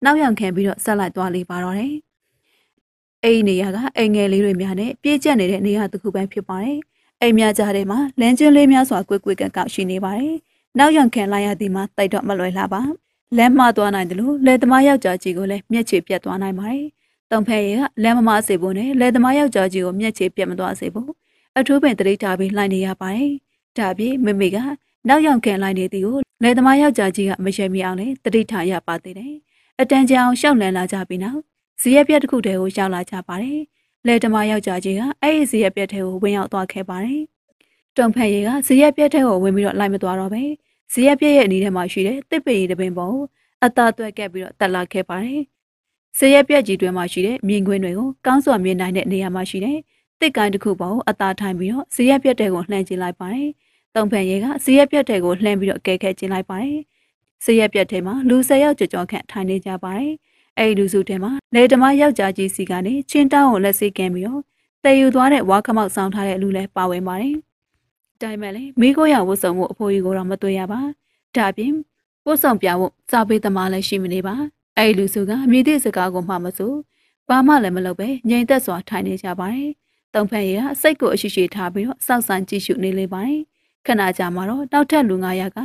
နောက်ရောက်ခံပြီးတော့ဆက်လိုက်သွားလေပါတော့တယ်။အဲ့ဒီနေရာကအိမ်ငယ်လေးတွေများနဲ့ပြည့်ကျက်နေတဲ့နေရာတစ်ခုပဲဖြစ်ပါတယ်။အိမ်များကြားထဲမှာလမ်းကျဉ်းလေးများစွာကွေ့ကွေ့ကန်ကောက်ရှိနေပါတယ်။နောက်ရောက်ခံလိုက်ရသည်မှာတိုက်တော့မလွယ်လာပါ။လမ်းမှားသွားနိုင်တယ်လို့လွယ်တမယောက်ျားကြီးကိုလည်းမျက်ခြေပြတ်သွားနိုင်ပါတယ်။တုံဖဲရကလမ်းမမစေဖို့နဲ့လွယ်တမယောက်ျားကြီးကိုမျက်ခြေပြတ်မသွားစေဖို့အထူးပင်တရိပ်ထားပြီးလှိုင်းနေရပါတယ်။ဒါပြင်မမေကနောက်ရောက်ခံလိုက်နေသည်ကိုလယ်သမားယောက်ျားကြီးကမရှက်မိအောင်လည်းတတိထရပါသေးတယ်။အတန်ကြာအောင်ရှောက်လန်းလာကြပြီးနောက်ဇီးရပြက်တစ်ခုတည်းကိုရှောက်လာကြပါတယ်။လယ်သမားယောက်ျားကြီးကအဲ့ဒီဇီးရပြက်ထဲကိုဝင်ရောက်သွားခဲ့ပါတယ်။တုံဖက်ရေကဇီးရပြက်ထဲကိုဝင်ပြီးတော့လိုက်မသွားတော့ပဲ။ဇီးရပြက်ရဲ့အနီးထဲမှာရှိတဲ့တစ်ပင်ရီတပင်ပေါ်အသာသွက်ကပ်ပြီးတော့တက်လာခဲ့ပါတယ်။ဇီးရပြက်ကြီးတွင်မှာရှိတဲ့မြင်ကွင်းတွေကိုကောင်းစွာမြင်နိုင်တဲ့နေရာမှာရှိတဲ့တစ်ကိုင်းတစ်ခုပေါ်အသာထိုင်ပြီးတော့ဇီးရပြက်တဲကိုလှမ်းကြည့်လိုက်ပါတယ်။တုံဖန်ရဲကဇီးရက်ပြက်ထဲကိုလှမ်းပြီးတော့အကဲခဲကျင်းလိုက်ပါတယ်။ဇီးရက်ပြက်ထဲမှာလူ၁၀ယောက်ကျော်ကျော်ခန့်ထိုင်နေကြပါတယ်။အဲဒီလူစုထဲမှာလေဓမယောက်ျားကြီးစီကနေချင်းတောင်းကိုလက်စေးကမ်းပြီးတော့တည်ယူသွားတဲ့ဝါခမောက်ဆောင်ထားတဲ့လူလည်းပါဝင်ပါတယ်။တိုင်မဲ့လေမိကိုရဝတ်ဆောင်မှုအဖိုးကြီးကိုတော့မတွေ့ရပါ။ဒါပြင်ပို့ဆောင်ပြဖို့စာပေးသမားလည်းရှိမနေပါ။အဲဒီလူစုကမြေတိစကားကိုမှမစိုးဘာမှလည်းမလုပ်ပဲငြိမ်သက်စွာထိုင်နေကြပါတယ်။တုံဖန်ရေကစိတ်ကိုအရှိရှိထားပြီးတော့စောင့်ဆိုင်ကြည့်ရှုနေလေပါတယ်။ခဏကြာမှာတော့နောက်ထပ်လူ900က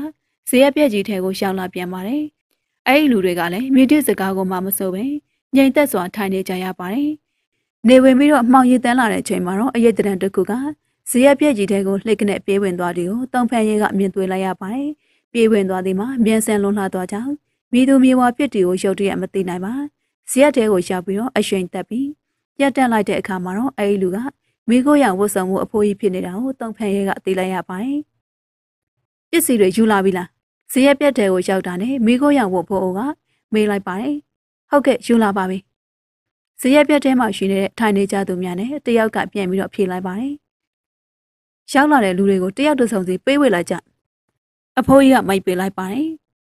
ဇေယျပြက်ကြီးထဲကိုရှောင်လာပြန်ပါတယ်။အဲဒီလူတွေကလည်းမြေတိစကားကိုမှမဆိုပဲငြိမ်သက်စွာထိုင်နေကြရပါတယ်။နေဝင်ပြီးတော့အမှောင်ရည်တန်းလာတဲ့အချိန်မှာတော့အယက်တရံတစ်ခုကဇေယျပြက်ကြီးထဲကိုလှစ်ကနေပြေးဝင်သွားတယ်ကိုတုံဖန်ရဲကမြင်တွေ့လိုက်ရပါတယ်။ပြေးဝင်သွားသည်မှာမြန်ဆန်လွန်လာသွားကြောင်းမိသူမြေဝါပြစ်တီကိုရုတ်တရက်မသိနိုင်ပါဇေယျတဲကိုရှာပြီးတော့အရှင်တက်ပြီးရက်တက်လိုက်တဲ့အခါမှာတော့အဲဒီလူကမိခိုးရောင်ဝတ်ဆောင်မှုအဖိုးကြီးဖြစ်နေတာကိုတုံဖန်ရဲကသိလိုက်ရပါတယ်။ပစ္စည်းတွေယူလာပြီလား။ဇေယျပြက်တဲကိုရောက်တာနဲ့မိခိုးရောင်ဝတ်ဖို့အိုကမေးလိုက်ပါတယ်။ဟုတ်ကဲ့ယူလာပါပြီ။ဇေယျပြက်တဲမှာရှိနေတဲ့ထိုင်နေကြသူများနဲ့တယောက်ကပြန်ပြီးတော့ဖြေလိုက်ပါတယ်။ရောက်လာတဲ့လူတွေကိုတယောက်တစ်စုံစီပေးဝေလိုက်ကြ။အဖိုးကြီးကမိုက်ပေးလိုက်ပါတယ်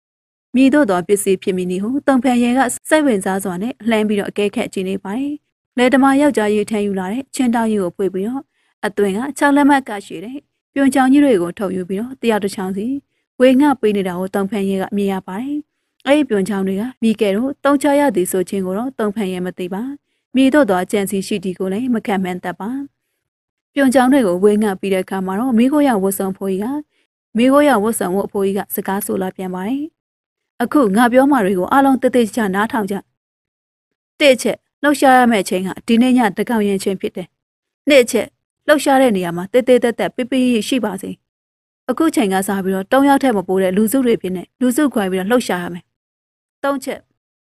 ။မြည်တော့သောပစ္စည်းဖြစ်မိနေဟုတုံဖန်ရဲကစိတ်ဝင်စားစွာနဲ့လှမ်းပြီးတော့အကဲခတ်ကြည့်နေပါတယ်လယ်သမားယောက်ျားကြီးထမ်းယူလာတဲ့ချင်းတောင်းကြီးကိုဖွေပြီးတော့အသွင်က6လက်မှတ်ကရှိတဲ့ပြွန်ချောင်ကြီးတွေကိုထုတ်ယူပြီးတော့တယောက်တစ်ချောင်းစီဝေငှပေးနေတာကိုတုံဖန်ရဲကမြင်ရပါတယ်။အဲ့ဒီပြွန်ချောင်းတွေကမိကဲတို့တုံချရသည်ဆိုခြင်းကိုတော့တုံဖန်ရဲမသိပါ။မိတို့တော့ကြံစီရှိတီကိုလည်းမခံမှန်းတတ်ပါ။ပြွန်ချောင်းတွေကိုဝေငှပေးတဲ့အခါမှာတော့မိခိုးရဝတ်ဆောင်ဖိုးကြီးကမိခိုးရဝတ်ဆောင်ဝတ်ဖိုးကြီးကစကားဆိုလာပြန်ပါတယ်။အခုငါပြောမှာတွေကိုအလုံးတသက်ချာနားထောင်ကြ။တဲ့ချက်လှုပ်ရှားရမယ့်အချိန်ကဒီနေ့ညတကောင်ရင်ချင်းဖြစ်တယ်။နေ့ချက်လှုပ်ရှားတဲ့နေရာမှာတဲတဲတက်တက်ပိပိရှိပါစေ။အခုချိန်ကစပြီးတော့တုံးရောက်ထက်မပိုးတဲ့လူစုတွေဖြစ်နေလူစုခွာပြီးတော့လှုပ်ရှားရမယ်။သုံးချက်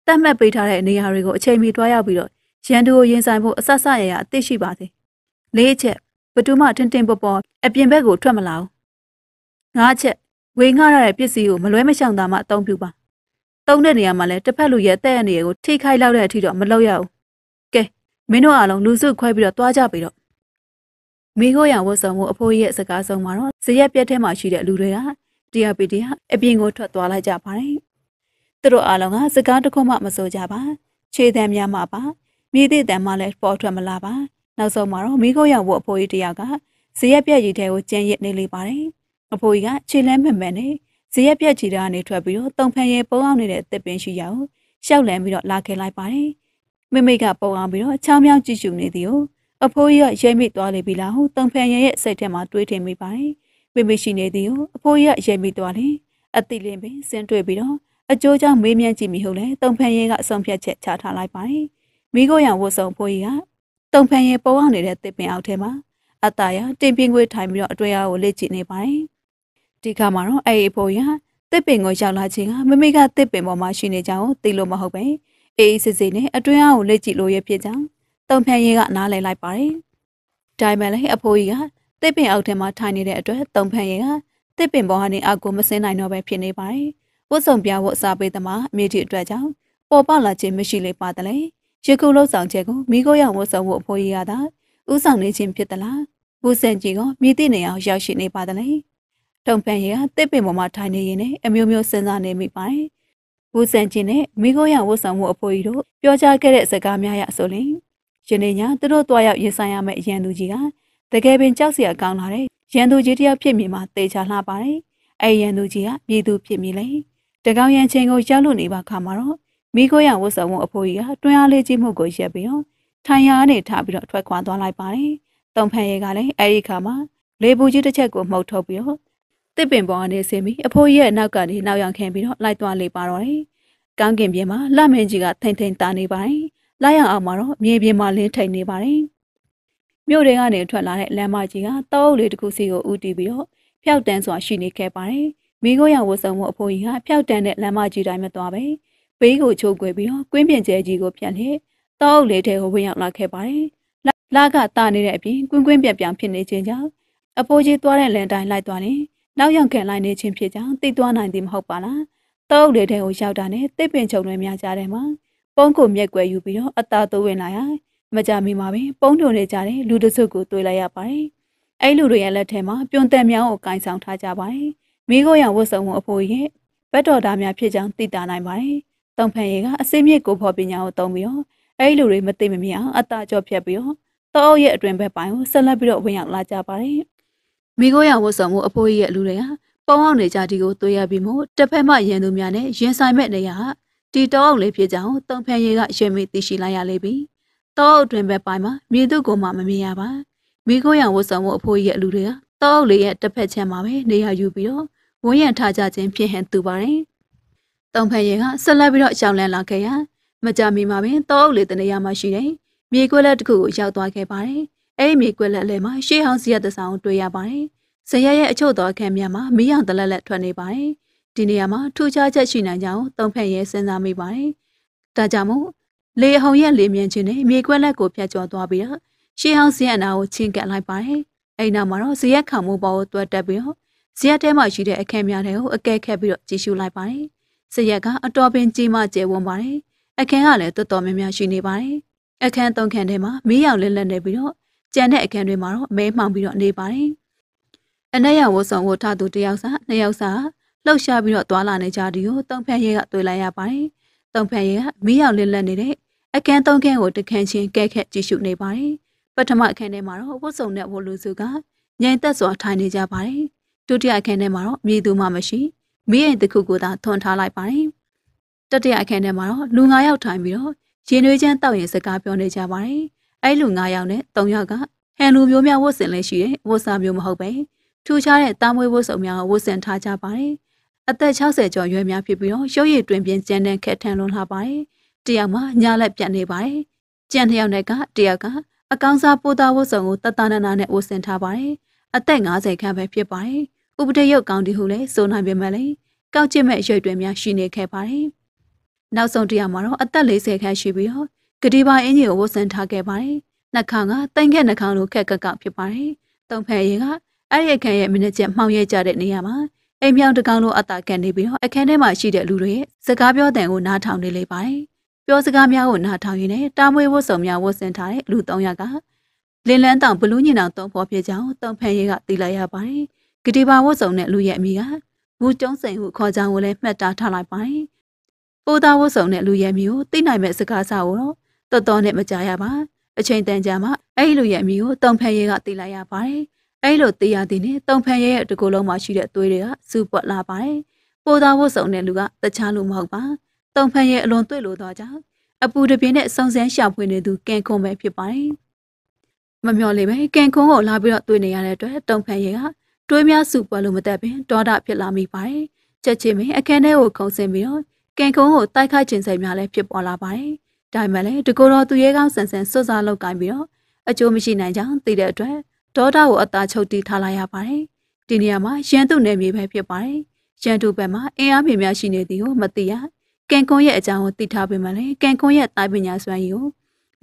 တတ်မှတ်ပေးထားတဲ့နေရာတွေကိုအချိန်မီတွားရောက်ပြီးတော့ရန်သူကိုရင်ဆိုင်ဖို့အဆဆရရအသိရှိပါစေ။လေးချက်ဘသူမှတင်တင်ပေါ်ပေါ်အပြင်ဘက်ကိုထွက်မလာဘူး။၅ချက်ဝေငှရတဲ့ပစ္စည်းကိုမလွဲမရှောင်သာမှအသုံးပြုပါ။သုံးတဲ့နေရာမှာလည်းတစ်ဖက်လူရဲ့အသက်အန္တရာယ်ကိုထိခိုက်လောက်တဲ့အထိတော့မလုပ်ရဘူး။ကဲမင်းတို့အားလုံးလူစုခွဲပြီးတော့သွားကြပြီတော့မိခိုးရဝတ်ဆောင်မှုအဖိုးရဲ့စကားဆုံးမှာတော့ဇရက်ပြက်ထဲမှာရှိတဲ့လူတွေကတရားပေတရားအပြင်ကိုထွက်သွားလိုက်ကြပါတယ်။သူတို့အားလုံးကစကားတစ်ခုမှမဆိုကြပါ။ခြေတံများမှပါ။မြေသေးတံမှလည်းပေါ်ထွက်မလာပါ။နောက်ဆုံးမှာတော့မိခိုးရဝတ်အဖိုးကြီးတယောက်ကဇရက်ပြက်ကြီးထဲကိုကျန်ရစ်နေလေပါတယ်။အဖိုးကြီးကခြေလမ်းမှန်မှန်နဲ့ဇရက်ပြက်ချီတာကနေထွက်ပြီးတော့တုံဖန်ရဲပုံအောင်နေတဲ့အသစ်ပင်ရှိရာကိုရှောက်လန်းပြီးတော့လာခဲ့လိုက်ပါတယ်။မိမိကပုံအောင်ပြီးတော့ချောင်းမြောင်းကြည့်ရှုနေသည်ကိုအဖိုးရရဲမိသွားလေပြီလားဟုတုံဖန်ရဲရဲ့စိတ်ထဲမှာတွေးထင်မိပါတယ်။မိမိရှိနေသည်ကိုအဖိုးရရဲမိသွားလေအတိလင်းပင်ဆင်းတွေ့ပြီးတော့အကျိုးကြောင့်မေးမြန်းကြည့်မိဟုတ်လဲတုံဖန်ရဲကအဆုံးဖြတ်ချက်ချထားလိုက်ပါတယ်။မိခိုးရံဝတ်ဆောင်ဖိုးကြီးကတုံဖန်ရဲပုံအောင်နေတဲ့သစ်ပင်အောက်ထဲမှာအတားရတင်ပြင်းခွေထိုင်ပြီးတော့အတွေ့အကြုံကိုလေ့ကျင့်နေပါတယ်။ဒီခါမှာတော့အဲ့အဖိုးရတစ်ပင်ကိုရောက်လာခြင်းကမမေကတစ်ပင်ပေါ်မှာရှိနေကြအောင်သိလို့မဟုတ်ပဲအေးစစ်စစ်နဲ့အတွင်းအားကိုလက်ကြည့်လို့ရဖြစ်ကြောင်းတုံဖျန်ရဲကနားလည်လိုက်ပါတယ်။ဒါမှလည်းအဖိုးကြီးကတစ်ပင်အောက်ထဲမှာထိုင်နေတဲ့အတွက်တုံဖျန်ရဲကတစ်ပင်ပေါ်ကနေအောက်ကိုမဆင်းနိုင်တော့ပဲဖြစ်နေပါတယ်။ဝတ်စုံပြဖို့အစာပေးသမားအမြင့်တီအတွက်ကြောင့်ပေါ်ပေါက်လာခြင်းမရှိလေပါတယ်လေ။ရခုလုံးဆောင်ချက်ကိုမိခိုးရောက်ဝတ်စုံဖို့အဖိုးကြီးကသာဥဆောင်နေခြင်းဖြစ်သလား။ဘူစံကြီးကမြေတိနေအောင်ရောက်ရှိနေပါတယ်လေ။ထုံဖန်ရတစ်ပင်ပေါ်မှာထိုင်နေရင်လည်းအမျိုးမျိုးစဉ်းစားနေမိပါတယ်။ဘူးစံချင်းနဲ့မိခိုးရဝတ်ဆောင်မှုအဖိုးကြီးတို့ပြောကြားခဲ့တဲ့စကားများရဆိုရင်ယနေ့ညသူတို့တွားရောက်ရင်ဆိုင်ရမယ့်ရန်သူကြီးကတကယ်ပင်ကြောက်စရာကောင်းလာတဲ့ရန်သူကြီးတယောက်ဖြစ်မြင်မှတေချာလှပါတယ်။အဲရန်သူကြီးကပြည်သူဖြစ်မြင်လေ။တကောင်ရန်ချင်းကိုရောက်လို့နေပါခါမှာတော့မိခိုးရဝတ်ဆောင်မှုအဖိုးကြီးကတွင်းအားလေးကြီးမှုကိုရက်ပြီးတော့ထိုင်ရာကနေထပြီးတော့ထွက်ခွာသွားလိုက်ပါတယ်။တုံဖန်ရဲကလည်းအဲဒီခါမှာလေပူကြီးတစ်ချက်ကိုမှုတ်ထုတ်ပြီးတော့တစ်ပင်ပေါ်ကနေဆင်းပြီးအဖိုးရဲ့နောက်ကနေနောက်ရောက်ခင်ပြီးတော့လိုက်သွားလေပါတော့တယ်။ကောင်းကင်ပြင်မှာလှမင်းကြီးကထိန်ထိန်တာနေပါတယ်။လိုက်ရအောင်မှာတော့မြေပြင်မှာလင်းထိန်နေပါတယ်။မြို့တွေကနေထွက်လာတဲ့လမ်းမကြီးကတောအုပ်လေးတစ်ခုစီကိုဦးတည်ပြီးတော့ဖျောက်တန်းစွာရှိနေခဲ့ပါတယ်။မိခိုးရဝတ်စုံမှုအဖိုးကြီးကဖျောက်တန်းတဲ့လမ်းမကြီးတိုင်းမသွားပဲ။ဘေးကိုချိုးကွယ်ပြီးတော့ကွင်းပြင်ကျဲကြီးကိုပြန်လှည့်တောအုပ်လေးထဲကိုဝင်ရောက်လာခဲ့ပါတယ်။လာကတာနေတဲ့အပြင်ကွင်းကွင်းပြက်ပြောင်ဖြစ်နေခြင်းကြောင့်အဖိုးကြီးသွားတဲ့လမ်းတိုင်းလိုက်သွားတယ်။နောက်ရောက်ခံလိုက်နေခြင်းဖြစ်ကြောင်းသိသွားနိုင်သည်မဟုတ်ပါလား။တောက်လေတဲ့ကိုရောက်တာနဲ့တိတ်ပင်ချုံတွေများကြတယ်မှာပုံကိုမျက်ကွယ်ယူပြီးတော့အသာသွင်းလာရမကြမီမှာပဲပုံထုံနေကြတဲ့လူတစုကိုတွေ့လိုက်ရပါတယ်။အဲ့လူတွေရဲ့လက်ထဲမှာပြွန်တက်မြောင်းကိုကင်ဆောင်ထားကြပါတယ်။မိခိုးရဝတ်စုံမှုအဖိုးရဲ့ဘက်တော်သားများဖြစ်ကြောင်းသိတာနိုင်ပါတယ်။တုံဖန်ရေကအစိမ့်မြစ်ကိုဖော်ပညာကိုတုံးပြီးတော့အဲ့လူတွေမသိမမြအောင်အသာကြောဖြတ်ပြီးတော့တောက်ရဲ့အတွင်ဘက်ပိုင်းကိုဆက်လက်ပြီးတော့ဝင်ရောက်လာကြပါတယ်။မိခိုးရောင်ဝတ်ဆောင်မှုအဖိုးကြီးရဲ့လူတွေဟာပုံအောင်နေကြဒီကိုတွေ့ရပြီးမို့တစ်ဖက်မှရန်သူများနဲ့ရင်ဆိုင်မဲ့နေရဟာဒီတောအောင်လေးဖြစ်ကြောင်းတုံဖန်ရဲကရွှေမိသိရှိလိုက်ရလေပြီတောအောင်တွင်ပဲပိုင်းမှာမြေသူကိုမှမမြင်ရပါမိခိုးရောင်ဝတ်ဆောင်မှုအဖိုးကြီးရဲ့လူတွေဟာတောအောင်လေးရဲ့တစ်ဖက်ချမ်းမှာပဲနေရယူပြီးတော့ဝန်းရံထားကြခြင်းဖြစ်ဟန်သူပါတယ်တုံဖန်ရဲကဆက်လက်ပြီးတော့ရှောင်းလန်းလာခဲ့ရာမကြမီမှာပင်တောအုပ်လေတနေရာမှာရှိတဲ့မြေကွက်လက်တစ်ခုကိုရောက်သွားခဲ့ပါတယ်အဲ့မြေကွက်လက်လဲမှာရှေးဟောင်းဇရက်တဆောင်တွေ့ရပါတယ်။ဇရက်ရဲ့အချို့သောအခန်းများမှာမီးရောင်တလက်လက်ထွက်နေပါတယ်။ဒီနေရာမှာထူးခြားချက်ရှိနိုင်ကြောင်းသုံးဖက်ရဲစဉ်းစားမိပါတယ်။ဒါကြောင့်မို့လေအုံရဲ့လေမြင်ခြင်းနဲ့မြေကွက်လက်ကိုဖြတ်ကျော်သွားပြီးတော့ရှေးဟောင်းဇရက်အနာကိုချင်းကပ်လိုက်ပါတယ်။အဲ့နောက်မှာတော့ဇရက်ခံမှုပေါ်ကိုတွတ်တက်ပြီးတော့ဇရက်ထဲမှာရှိတဲ့အခန်းများတွေကိုအကဲခတ်ပြီးတော့ကြည့်ရှုလိုက်ပါတယ်။ဇရက်ကအတော်ပင်ကြီးမကျယ်ဝန်းပါတယ်။အခန်းကလည်းတော်တော်များများရှိနေပါတယ်။အခန်းသုံးခန်းထဲမှာမီးရောင်လင်းလက်နေပြီးတော့ကြံတဲ့အခန်းတွေမှာတော့အမဲမှောင်ပြီးတော့နေပါတယ်။အနက်ရဝတ်ဆောင်ဝတ်ထားသူတယောက်စာနှစ်ယောက်စာလှုပ်ရှားပြီးတော့သွာလာနေကြသည်ကိုတုံဖန်ရဲကတွေ့လိုက်ရပါတယ်။တုံဖန်ရဲကမီးရောင်လင်းလက်နေတဲ့အကန်းသုံးခန်းကိုတခန်းချင်းကဲခက်ကြည့်ရှုနေပါတယ်။ပထမအခန်းထဲမှာတော့ဝတ်ဆောင်တဲ့ဝတ်လူစုကငြိမ်သက်စွာထိုင်နေကြပါတယ်။ဒုတိယအခန်းထဲမှာတော့မြေသူမှမရှိမီးရင်တစ်ခုကိုသာထွန်ထားလိုက်ပါတယ်။တတိယအခန်းထဲမှာတော့လူ၅ယောက်ထိုင်ပြီးတော့ရင်နွေးချမ်းတောက်ရင်စကားပြောနေကြပါတယ်။အဲ့လူ9ယောက်နဲ့3ယောက်ကဟန်လူမျိုးများဝတ်ဆင်လဲရှိတယ်ဝတ်စာမျိုးမဟုတ်ပဲထူခြားတဲ့တားမွေးဝတ်စုံများဝတ်ဆင်ထားကြပါတယ်အသက်60ကျော်ရွယ်များဖြစ်ပြီးတော့ရုပ်ရည်တွင်ပြင်းကြမ်းတဲ့ခက်ထန်လွန်းလာပါတယ်တယောက်မှညလက်ပြန်နေပါတယ်ကြံတစ်ယောက်နဲ့ကတယောက်ကအကောင်စားပိုးသားဝတ်စုံကိုတတနာနာနဲ့ဝတ်ဆင်ထားပါတယ်အသက်50ခန့်ပဲဖြစ်ပါတယ်ဥပဒေရုပ်ကောင်းတီဟုလည်းဆိုနိုင်ပေမဲ့လည်းကောက်ကျစ်မဲ့ရွိတ်တွင်များရှိနေခဲ့ပါတယ်နောက်ဆုံးတစ်ယောက်မှာတော့အသက်40ခန့်ရှိပြီးတော့ကတိပါအင်ကြီးကိုဝတ်ဆင်ထားခဲ့ပါတယ်။နှခါကတိုင်ခက်နှခါလိုခက်ခက်ကောက်ဖြစ်ပါတယ်။တုံဖန်ရင်ကအဲ့ဒီအခန်းရဲ့မင်းကျက်မှောင်ရဲကြတဲ့နေရာမှာအိမ်မြောင်တကောင်လိုအတာကန်နေပြီးတော့အခန်းထဲမှာရှိတဲ့လူတွေရဲ့စကားပြောတဲ့ကိုနားထောင်နေလေပါတယ်။ပြောစကားများကိုနားထောင်ရင်းနဲ့တာမွေဝတ်စုံများဝတ်ဆင်ထားတဲ့လူ၃ယောက်ကလင်းလန်းတောင်ဘလူးညင်တောင်တုံဖော်ပြကြောင်းတုံဖန်ရဲကသိလိုက်ရပါတယ်။ကတိပါဝတ်စုံတဲ့လူရဲ့အမိကမူကျုံးစိန်ဟုခေါ်ကြောင်းကိုလည်းမှတ်သားထားလိုက်ပါတယ်။ပိုးသားဝတ်စုံတဲ့လူရဲ့မျိုးသိနိုင်မဲ့စကားစာကိုတော့တော်တော်နဲ့မကြရပါအချိန်တန်ကြာမှအဲ့လိုရဲ့အမိကိုတုံဖန်ရဲကသိလိုက်ရပါတယ်အဲ့လိုသိရသည်နဲ့တုံဖန်ရဲရဲ့တကူလုံးမှာရှိတဲ့သွေးတွေကစူပွက်လာပါတယ်ပိုသားဝတ်စုံတဲ့လူကတခြားလူမဟုတ်ပါတုံဖန်ရဲအလွန်တွေ့လို့တော့ကြောင့်အပူတပြင်းနဲ့စုံစမ်းရှာဖွေနေသူကင်ခွန်ပဲဖြစ်ပါတယ်မမျော်လင့်ပဲကင်ခွန်ကိုလာပြီးတော့တွေ့နေရတဲ့အတွက်တုံဖန်ရဲကတွေးများစုပွက်လို့မတက်ပင်ဒေါသဖြစ်လာမိပါတယ်ချက်ချင်းပဲအခန်းထဲကိုခုန်ဆင်းပြီးတော့ကင်ကုန်းကိုတိုက်ခိုက်ခြင်းစိတ်များလည်းဖြစ်ပေါ်လာပါတယ်ဒါမှလည်းတကိုယ်တော်သူရဲကောင်းဆန်ဆန်စွတ်စားလောက်ကင်ပြီးတော့အကျိုးမရှိနိုင်ကြောင်းသိတဲ့အတွက်ဒေါတာကိုအသာချုပ်တီးထားလိုက်ရပါတယ်။ဒီနေရာမှာရန်သူနယ်မြေပဲဖြစ်ပါတယ်။ရန်သူဘက်မှာအင်အားမြင့်များရှိနေသည်ကိုမသိရ။ကန်ကွန်ရဲ့အကြောင်းကိုသိထားပေမဲ့လည်းကန်ကွန်ရဲ့တိုင်းပညာစွမ်းရည်ကို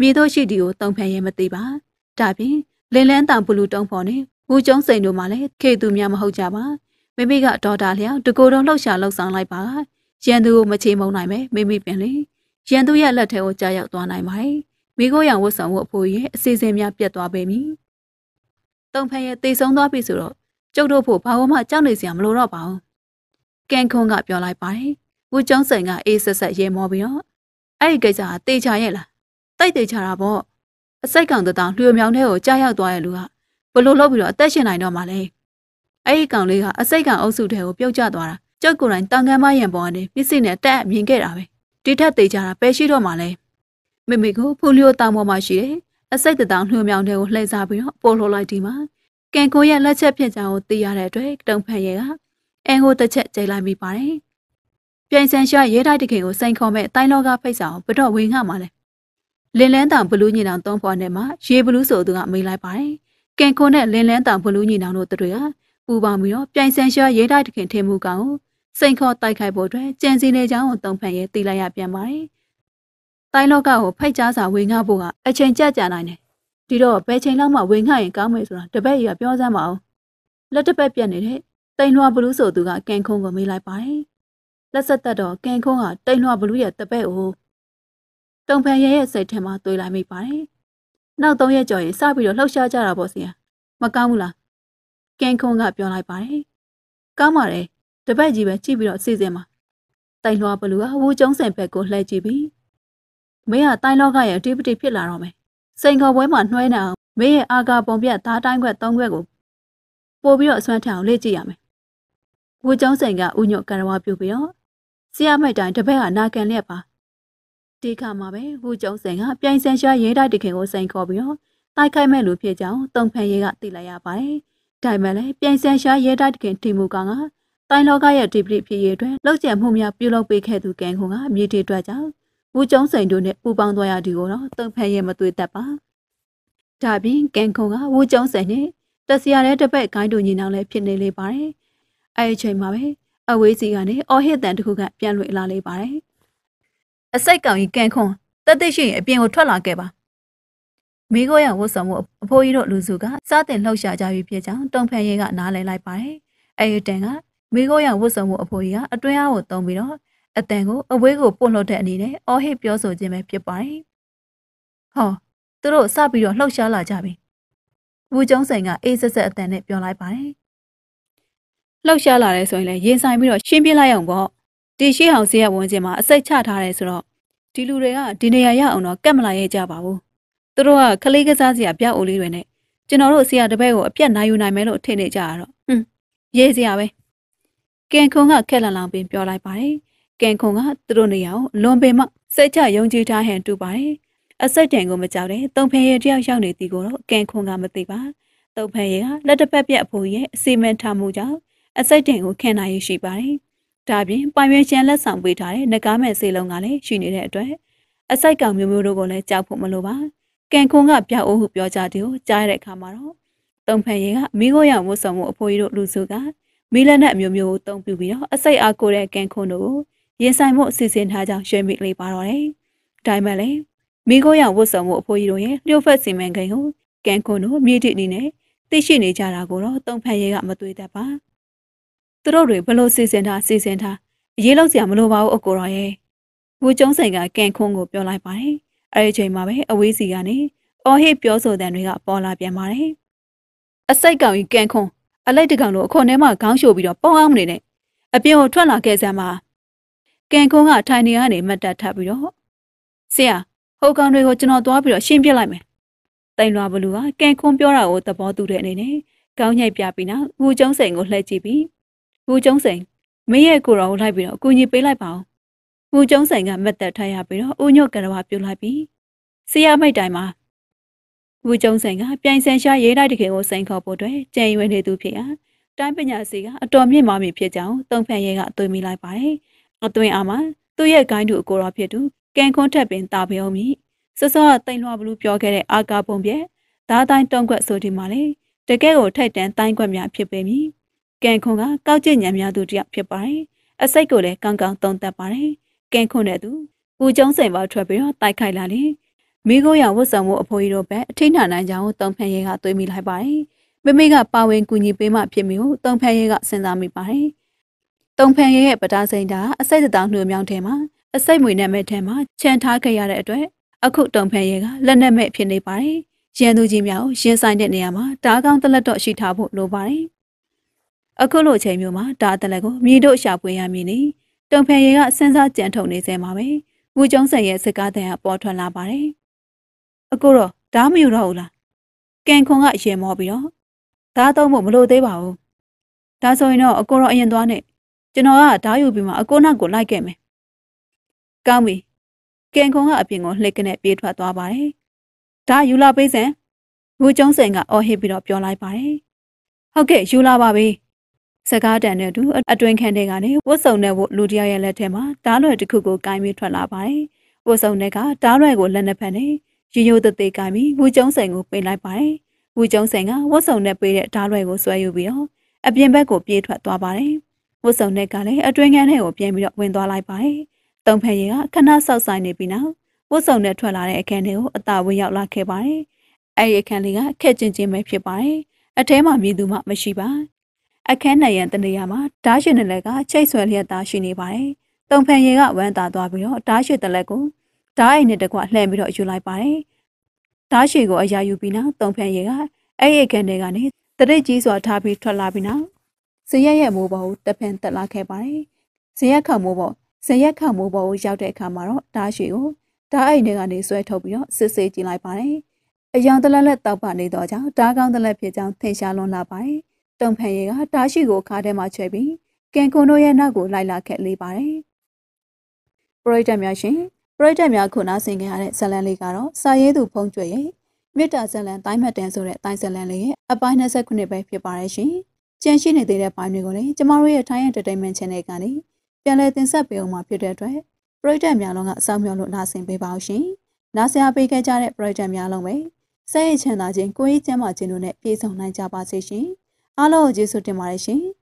မြေတို့ရှိတီကိုတုံဖန်ရဲမသိပါ။ဒါပြင်လင်လန်းတောင်ဘလူးတုံဖော်နဲ့ဘူကျုံစိန်တို့မှလည်းခေသူများမဟုတ်ကြပါ။မိမိကဒေါတာလျောက်တကိုယ်တော်လှောက်ရှာလှောက်ဆောင်လိုက်ပါ။ရန်သူကိုမချေမုံနိုင်ပဲမိမိပင်လေ။ရန်သူရဲ့လက်ထဲကိုကြားရောက်သွားနိုင်ပါတယ်။မိခိုးရောင်ဝတ်ဆောင်မှုအဖိုးရဲ့အစီအစဉ်များပြတ်သွားပေမည်။တုံဖန်ရဲ့တိတ်ဆုံးသွားပြီဆိုတော့ကျုပ်တို့ဖို့ဘာမှ ကြောက်နေစရာမလိုတော့ပါဘူး။ကန်ခွန်က ပြောလိုက်ပါတယ်။ဝူကျောင်းစိန်ကအေးဆက်ဆက်ရေမောပြီးတော့အဲ့ဒီကိစ္စကတေချာရဲ့လား။တိုက်တေချာတာပေါ့။အစိုက်ကောင်တတောင်လျှို့မြောင်တဲ့ကိုကြားရောက်သွားရဲ့လူကဘလို့လုပ်ပြီးတော့အသက်ရှင်နိုင်တော့မှလဲ။အဲ့ဒီကောင်လေးကအစိုက်ကောင်အုပ်စုထဲကိုပြုတ်ကျသွားတာ။ကျုပ်ကိုယ်တိုင်တန်ခမ်းမရင်ပေါ်ကနေမျက်စိနဲ့တက်အမြင်ခဲ့တာပဲ။ဒီထက်သေးကြတာပဲရှိတော့မှလဲမိမိကိုဖူလီယိုတောင်ပေါ်မှာရှိတဲ့အစိတ်တောင်နှွေမြောင်တွေကိုလှည့်စားပြီးတော့ပို့လှလိုက်ဒီမှာကင်ကိုရဲ့လက်ချက်ဖြစ်ကြောင်းကိုသိရတဲ့အတွက်တုံဖန်ရဲကအန်ကိုတစ်ချက်ကြိတ်လိုက်မိပါတယ်ပြိုင်ဆိုင်ရှာရဲတိုက်တခင်ကိုစိန်ခေါ်မဲ့တိုင်းလောကဖိတ်ဆောင်ဘတော့ဝင်ငှမှာလဲလင်လန်းတောင်ဘလူးညီနောင်သုံးဖော်နဲ့မှရေဘလူးဆိုသူကမေးလိုက်ပါတယ်ကင်ကိုနဲ့လင်လန်းတောင်ဘလူးညီနောင်တို့တွေကပူပေါင်းပြီးတော့ပြိုင်ဆိုင်ရှာရဲတိုက်တခင်ထင်မှုကောင်ကိုစိန်ခေါ်တိုက်ခိုက်ဖို့အတွက်ကြံစည်နေကြောင်းကိုတုံ့ဖန်ရဲသိလိုက်ရပြန်ပါတယ်။တိုင်းလောကကိုဖိတ်ကြားစာဝေငှဖို့ကအချိန်ကြာကြာနိုင်တယ်။ဒီတော့ဘယ်ချိန်လောက်မှဝေငှရင် ကောင်းမယ်ဆိုတာတပည့်ကြီးကပြောစမ်းမအောင်။လက်တစ်ပတ်ပြတ်နေတဲ့တိန်လွှာဘလူးဆိုသူကကင်ခုံးကိုမေးလိုက်ပါတယ်။လက်ဆက်သက်တော့ကင်ခုံးကတိန်လွှာဘလူးရဲ့တပည့်ကိုတုံဖန်ရဲရဲ့စိတ်ထဲမှာတွေးလိုက်မိပါတယ်။နောက်၃ရက်ကျော်ရင်စပြီးတော့လှောက်ရှားကြတာပေါ့ဆရာ။မကောင်းဘူးလား။ကင်ခုံးကပြောလိုက်ပါတယ်။ကောင်းပါတယ်။တပတ်ကြီးပဲကြည့်ပြီးတော့စီစဉ်မှာတိုင်လွှာဘလူကဝူကျုံးစင်ဘက်ကိုလှည့်ကြည့်ပြီးမင်းကတိုင်လောကရဲ့အတိပတိဖြစ်လာတော့မယ်စိန်ခေါ်ပွဲမှာနှွဲနေအောင်မင်းရဲ့အာဃာပုံပြဓာတိုင်းခွက်သုံးခွက်ကိုပို့ပြီးတော့အစွမ်းထအောင် လေ့ကျင့်ရမယ်ဝူကျုံးစင်ကဥညွတ်ကရဝပြုပြီးတော့ဆရာမိုက်တိုင်းတပည့်ကနာခံလျက်ပါဒီခါမှာပဲဝူကျုံးစင်ကပြိုင်ဆန်ရှာရဲတိုက်တခင်ကိုစိန်ခေါ်ပြီးတော့တိုက်ခိုက်မဲ့လူဖြစ်ကြောင်းတုံဖန်ရဲကသိလိုက်ရပါတယ်ဒါမှလည်းပြိုင်ဆန်ရှာရဲတိုက်တခင်တီမူကောင်ကတိုင်းလောကရဲ့ဒီပတိဖြစ်ရေးအတွက်လောက်ကျံမှုများပြုလုပ်ပေးခဲ့သူကံခွန်ကမြေတီအတွက်ကြောင့်ဘူကျုံစိန်တို့နဲ့ပူပေါင်းသွားရဒီကိုတော့တုံဖန်ရဲ့မသွေးသက်ပါဒါပြင်ကံခွန်ကဝူကျုံစိန်နဲ့တက်စရာတဲ့တစ်ပတ်ဂိုင်းတို့ညီနောင်လည်းဖြစ်နေလေပါတယ်အဲ့ဒီချိန်မှာပဲအဝေးစီကနေအော်ဟစ်တန်တစ်ခုက ပြန်လွေလာလေပါတယ်အစိုက်ကောင်ကြီးကံခွန်တက်သိရှိရင်အပြင်ကိုထွက်လာခဲ့ပါမိခိုးရဝတ်ဆောင်မှုအဖိုးကြီးတို့လူစုကစတင်လှုပ်ရှားကြပြီးဖြစ်ကြောင်းတုံဖန်ရဲကနားလည်လိုက်ပါတယ်။အဲဒီတန်ကမိခိုးရောင်ဝတ်စုံမှုအဖိုးကြီးကအတွင်းအားကိုသုံးပြီးတော့အတန်ကိုအဝေးကိုပို့လှုပ်တဲ့အနေနဲ့အော်ဟစ်ပြောဆိုခြင်းပဲဖြစ်ပါတယ်။ဟောသူတို့စပြီးတော့လှုပ်ရှားလာကြပြီ။ဘူကျုံဆိုင်ကအေးဆက်ဆက်အတန်နဲ့ပြောလိုက်ပါတယ်။လှုပ်ရှားလာတယ်ဆိုရင်လည်းရင်ဆိုင်ပြီးတော့ရှင်းပြလိုက်အောင်ပေါ့။တီရှိဟောင်စီရဲ့ဝန်းကျင်မှာအစိတ်ချထားတယ်ဆိုတော့ဒီလူတွေကဒီနေရာရအောင်တော့ကတ်မလာရဲကြပါဘူး။သူတို့ကခလေးကစားစရာပြောက်အိုလေးတွေနဲ့ကျွန်တော်တို့ဆရာတပည့်ကိုအပြတ်နိုင်ယူနိုင်မယ်လို့ထင်နေကြတာတော့။ဟွန်းရေးစရာပဲ။ကင်ခုံကခက်လန်လောင်ပင်ပြောလိုက်ပါတယ်။ကင်ခုံကသူတို့နေရာကိုလွန်ပင်မှစိတ်ချယုံကြည်ထားဟန်တူပါတယ်။အဆက်တန်ကိုမကြောက်တဲ့တုံဖန်ရဲတယောက်ရောက်နေသည်ကိုတော့ကင်ခုံကမသိပါ။တုံဖန်ရဲကလက်တစ်ဖက်ပြက်အဖိုးရဲ့အစီမံထားမှုကြောင့်အဆက်တန်ကိုခံနိုင်ရရှိပါတယ်။ဒါပြင်ပိုင်ရွှေချန်လက်ဆောင်ပေးထားတဲ့ငကားမဲ့စေလုံးကလည်းရှိနေတဲ့အတွက်အစိုက်ကောင်မျိုးမျိုးတို့ကိုလည်းကြောက်ဖို့မလိုပါ။ကင်ခုံကပြောက်အိုးဟုပြောကြတယ်ကိုကြားရတဲ့အခါမှာတော့တုံဖန်ရဲကမိခိုးရောင်ဝတ်ဆောင်မှုအဖိုးကြီးတို့လူစုကမီးလက်နက်အမျိုးမျိုးကိုအသုံးပြုပြီးတော့အစိတ်အားကိုတဲ့ကန်ခွန်းတို့ကိုရင်ဆိုင်မှုအစီအစဉ်ထားကြောင်းရွှေမိလေးပါတော့တယ်။ဒါမှလည်းမိခိုးရဝတ်ဆောင်မှုအဖိုးကြီးတို့ရဲ့လျှို့ဖက်စီမံကိန်းကိုကန်ခွန်းတို့မြေတီအနေနဲ့သိရှိနေကြတာကိုတော့တုံဖန်ရဲကမတွေ့တတ်ပါ။သူတို့တွေဘလို့စီစဉ်ထားစီစဉ်ထားအရေးလောက်စရာမလိုပါဘူးအကိုတော်ရဲ့။ဘူကျုံးဆိုင်ကကန်ခွန်းကိုပြောလိုက်ပါတယ်။အဲဒီချိန်မှာပဲအဝေးစီကနေအော်ဟစ်ပြောဆိုတဲ့တွေကပေါ်လာပြန်ပါတယ်။အစိတ်ကောင်ကြီးကန်ခွန်းအလိုက်တကောင်လိုအခွန်ထဲမှာခေါင်းရှို့ပြီးတော့ပေါအောင်နေနဲ့အပြင်ကိုထွက်လာခဲ့စမ်းမှာကင်ကုန်းကထိုင်နေရနေမတ်တက်ထပ်ပြီးတော့ဆရာဟိုကောင်တွေကိုကျွန်တော်သွားပြီးတော့ရှင်းပြလိုက်မယ်တိုင်လွာဘလူကကင်ကုန်းပြောတာကိုသဘောတူတဲ့အနေနဲ့ကောင်းညိုက်ပြပြီးနောက်ငူကျုံးစိန်ကိုလှည့်ကြည့်ပြီးငူကျုံးစိန်မင်းရဲ့ကိုတော်ကိုလိုက်ပြီးတော့အကူကြီးပေးလိုက်ပါအောင်ငူကျုံးစိန်ကမတ်တက်ထပ်ရပြီးတော့ဦးညွတ်ကရဝပြုတ်လိုက်ပြီးဆရာမိတ်တိုင်မှာဝူကျုံဆိုင်ကပြိုင်ဆိုင်ရှာရေးလိုက်တခင်ကိုစိန်ခေါ်ဖို့အတွက်ကြံရွယ်နေသူဖြစ်ရာတိုင်းပညာစီကအတော်မြင့်မားမီဖြစ်ကြောင်းတုံဖန်ရဲကအသွင်မိလိုက်ပါတယ်။အသွင်အာမှာသူ့ရဲ့ဂိုင်းတူအကိုတော်ဖြစ်သူကင်ခွန်းထက်ပင်တာပယုံမီစစောကတိမ်လွှာဘလူးပြောခဲ့တဲ့အာကာပုံပြက်ဒါတိုင်းတုံခွက်ဆိုဒီမှာလေတကယ့်ကိုထိုက်တန်တိုင်းခွက်များဖြစ်ပေမည်။ကင်ခွန်းကကောက်ကျညံများသူတယောက်ဖြစ်ပါတယ်။အစိတ်ကိုလည်းကောင်းကောင်းသုံးသပ်ပါတယ်။ကင်ခွန်းတဲ့သူပူကျုံစိန်ပေါ်ထွက်ပြီးတော့တိုက်ခိုက်လာတယ်။မိခိုးရဝတ်ဆောင်မှုအဖိုးကြီးတို့ဘက်အထိတ်နာနိုင်ကြောင်းတုံဖန်ရဲကတွေးမိလိုက်ပါတယ်။မိမိကပါဝင်ကူညီပေးမှဖြစ်မျိုးတုံဖန်ရဲကစဉ်းစားမိပါတယ်။တုံဖန်ရဲရဲ့ပတာစိန်တာအစိတ်တောင်နှွေမြောင်းထဲမှာအစိတ်မွေနဲ့မဲ့ထဲမှာခြံထားခဲ့ရတဲ့အတွက်အခုတုံဖန်ရဲကလက်နဲ့မဲ့ဖြစ်နေပါတယ်။ရန်သူကြီးများကိုရင်ဆိုင်တဲ့နေရာမှာဓာကောင်းတလက်တော့ရှိထားဖို့လိုပါတယ်။အခုလိုချိန်မျိုးမှာဓာတလက်ကိုမြေတို့ရှာပွေရမည်နေတုံဖန်ရဲကစဉ်းစားကြံထုံနေစဲမှာပဲ။ငူကျုံးဆန်ရဲ့စကားတန်ကပေါ်ထွက်လာပါတယ်။အကိုတော့ဒါမယူတော့ဘူးလားကန်ခွန်ကအရင်မောပြီးတော့ဒါသုံးဖို့မလိုသေးပါဘူးဒါဆိုရင်တော့အကိုတော့အရင်သွားနဲ့ကျွန်တော်ကဓာယူပြီးမှအကိုနောက်ကိုလိုက်ခဲ့မယ်ကောင်းပြီကန်ခွန်ကအပြင်ကိုလှစ်ကနေပြေးထွက်သွားပါတယ်ဒါယူလာပေးစံဘူကျုံးစင်က အော်ဟစ်ပြီးတော့ပြောလိုက်ပါတယ်ဟုတ်ကဲ့ယူလာပါပြီစကားတန်တဲ့အတူအတွင်ခန့်တဲ့ကနေဝတ်စုံတဲ့ဘို့လူတယောက်ရဲ့လက်ထဲမှာဓာလွယ်တစ်ခုကိုကင်ပြီးထွက်လာပါတယ်ဝတ်စုံတဲ့ကဓာလွယ်ကိုလက်နှစ်ဖက်နဲ့ရိုးရိုးသက်သက်ကင်ပြီးဝူကျုံဆိုင်ကိုပိတ်လိုက်ပါတယ်။ဝူကျုံဆိုင်ကဝတ်စုံနဲ့ပေးတဲ့ဓာတ်တွေကိုဆွဲယူပြီးတော့အပြင်ဘက်ကိုပြေးထွက်သွားပါတယ်။ဝတ်စုံနဲ့ကလည်းအတွင်းခန်းထဲကိုပြန်ပြီးတော့ဝင်သွားလိုက်ပါတယ်။တုံဖန်ရင်ကခဏဆောက်ဆိုင်နေပြီးနောက်ဝတ်စုံနဲ့ထွက်လာတဲ့အခန်းထဲကိုအသာဝင်ရောက်လာခဲ့ပါတယ်။အဲဒီအခန်းလေးကခက်ကျင်ကျင်ပဲဖြစ်ပါတယ်။အထဲမှာမြည်သူမှမရှိပါ။အခန်းနံရံတနေရာမှာဓာတ်ရှင်တလက်ကချိတ်ဆွဲလျက်သားရှိနေပါတယ်။တုံဖန်ရင်ကဝမ်းသာသွားပြီးတော့ဓာတ်ရှင်တလက်ကိုဓာတ်အိုင်နဲ့တကွလှမ်းပြီးတော့ယူလိုက်ပါတယ်။ဓာတ်ရှည်ကိုအရာယူပြီးနောက်သုံးဖန်ရည်ကအဲ့အိတ်ကန်တွေကနေတရိပ်ကြီးစွာထားပြီးထွက်လာပြီးနောက်ဇရက်ရဲ့မိုးပေါ်ကိုတဖန်တက်လာခဲ့ပါတယ်။ဇရက်ခမိုးပေါ်ဇရက်ခမိုးပေါ်ကိုရောက်တဲ့အခါမှာတော့ဓာတ်ရှည်ကိုဓာတ်အိုင်တွေကနေဆွဲထုတ်ပြီးတော့စစ်ဆေးကြည့်လိုက်ပါတယ်။အယောင်တလက်လက်တောက်ပနေတော့ကြောင့်ဓာတ်ကောင်းတလက်ဖြစ်ကြောင်းထင်ရှားလွန်လာပါတယ်။တုံဖန်ရည်ကဓာတ်ရှည်ကိုခါထဲမှာချွဲပြီးကင်ကွန်တို့ရဲ့နောက်ကိုလိုက်လာခဲ့လေးပါတယ်။ပရိသတ်များရှင်ပရိသတ်များခုနားဆင်ကြရတဲ့ဇလန်လေးကတော့စာရေးသူဖုံးကျွယ်ရဲ့မေတ္တာဇလန်တိုင်းမှတ်တမ်းဆိုတဲ့တိုင်းဇလန်လေးရဲ့အပိုင်း29ပဲဖြစ်ပါတယ်ရှင်။ကြံရှိနေသေးတဲ့ပိုင်းတွေကိုလည်းကျမတို့ရဲ့ Thai Entertainment Channel ကနေပြန်လည်တင်ဆက်ပေးအောင်မှာဖြစ်တဲ့အတွက်ပရိသတ်များလုံးကအဆောင်မြော်လို့နားဆင်ပေးပါအောင်ရှင်။နားဆင်အားပေးခဲ့ကြတဲ့ပရိသတ်များလုံးပဲစိတ်ရချမ်းသာခြင်းကိုယ်ရေးကျန်းမာခြင်းတို့နဲ့ပြည့်စုံနိုင်ကြပါစေရှင်။အားလုံးကိုကျေးဇူးတင်ပါတယ်ရှင်။